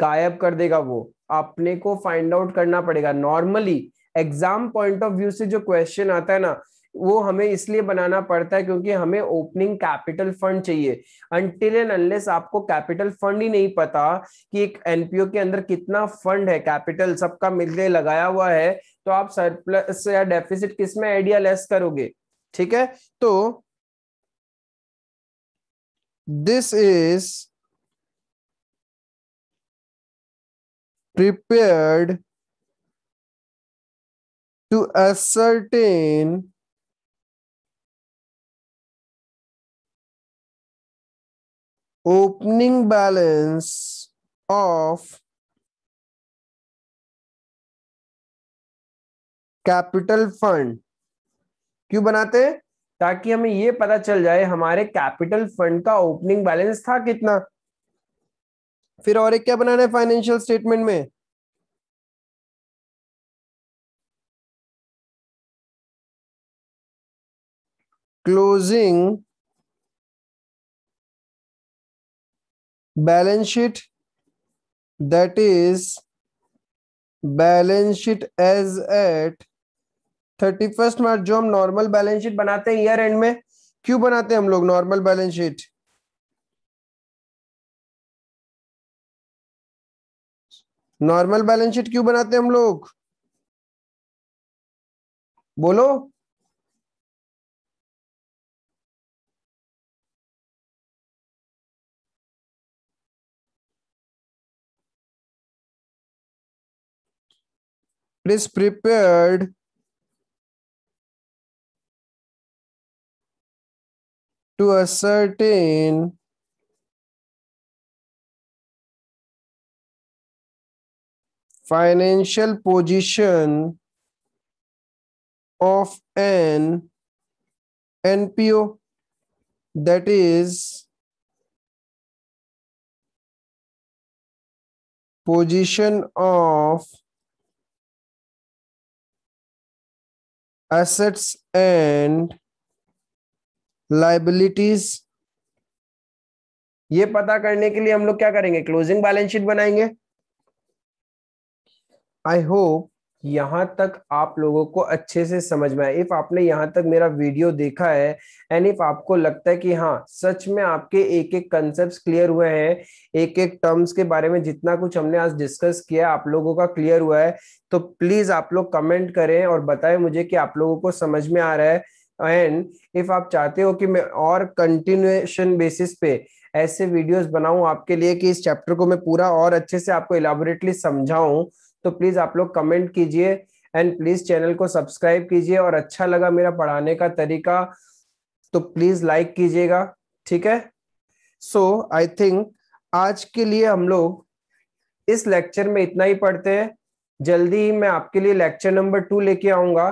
गायब कर देगा वो अपने को फाइंड आउट करना पड़ेगा normally exam point of view से जो क्वेश्चन आता है ना वो हमें इसलिए बनाना पड़ता है क्योंकि हमें ओपनिंग कैपिटल फंड चाहिए अनटिल एंड अनलेस आपको कैपिटल फंड ही नहीं पता कि एक एनपीओ के अंदर कितना फंड है कैपिटल सबका मिलकर लगाया हुआ है तो आप सरप्लस या डेफिसिट किसमें आइडिया लेस करोगे ठीक है तो this is prepared to ascertain opening balance of capital fund क्यों बनाते हैं ताकि हमें यह पता चल जाए हमारे कैपिटल फंड का ओपनिंग बैलेंस था कितना फिर और एक क्या बनाना है फाइनेंशियल स्टेटमेंट में closing balance sheet that is balance sheet as at thirty first March जो हम नॉर्मल बैलेंस शीट बनाते हैं ईयर एंड में क्यों बनाते हैं हम लोग normal balance sheet normal balance sheet क्यों बनाते हैं हम लोग बोलो it is prepared to ascertain financial position of an NPO that is position of assets and liabilities ये पता करने के लिए हम लोग क्या करेंगे क्लोजिंग बैलेंस शीट बनाएंगे आई होप यहाँ तक आप लोगों को अच्छे से समझ में आए इफ आपने यहाँ तक मेरा वीडियो देखा है एंड इफ आपको लगता है कि हाँ सच में आपके एक एक कंसेप्ट क्लियर हुए हैं एक एक टर्म्स के बारे में जितना कुछ हमने आज डिस्कस किया आप लोगों का क्लियर हुआ है तो प्लीज आप लोग कमेंट करें और बताएं मुझे कि आप लोगों को समझ में आ रहा है एंड इफ आप चाहते हो कि मैं और कंटिन्यूएशन बेसिस पे ऐसे वीडियोस बनाऊं आपके लिए कि इस चैप्टर को मैं पूरा और अच्छे से आपको इलाबोरेटली समझाऊं तो प्लीज आप लोग कमेंट कीजिए एंड प्लीज चैनल को सब्सक्राइब कीजिए और अच्छा लगा मेरा पढ़ाने का तरीका तो प्लीज लाइक कीजिएगा ठीक है सो आई थिंक आज के लिए हम लोग इस लेक्चर में इतना ही पढ़ते हैं जल्दी ही मैं आपके लिए लेक्चर नंबर टू लेके आऊंगा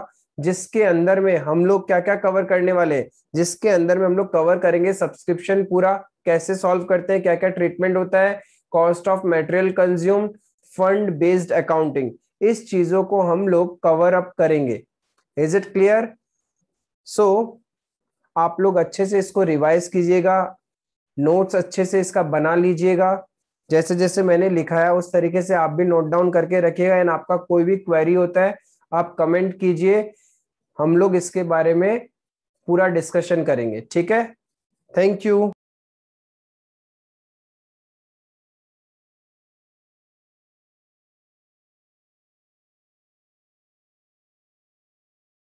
जिसके अंदर में हम लोग क्या क्या कवर करने वाले जिसके अंदर में हम लोग कवर करेंगे सब्सक्रिप्शन पूरा कैसे सॉल्व करते हैं क्या क्या ट्रीटमेंट होता है cost of material consumed fund based accounting इस चीजों को हम लोग कवर अप करेंगे इज इट क्लियर सो आप लोग अच्छे से इसको रिवाइज कीजिएगा नोट्स अच्छे से इसका बना लीजिएगा जैसे जैसे मैंने लिखा है उस तरीके से आप भी नोट डाउन करके रखिएगा एंड आपका कोई भी क्वेरी होता है आप कमेंट कीजिए हम लोग इसके बारे में पूरा डिस्कशन करेंगे ठीक है थैंक यू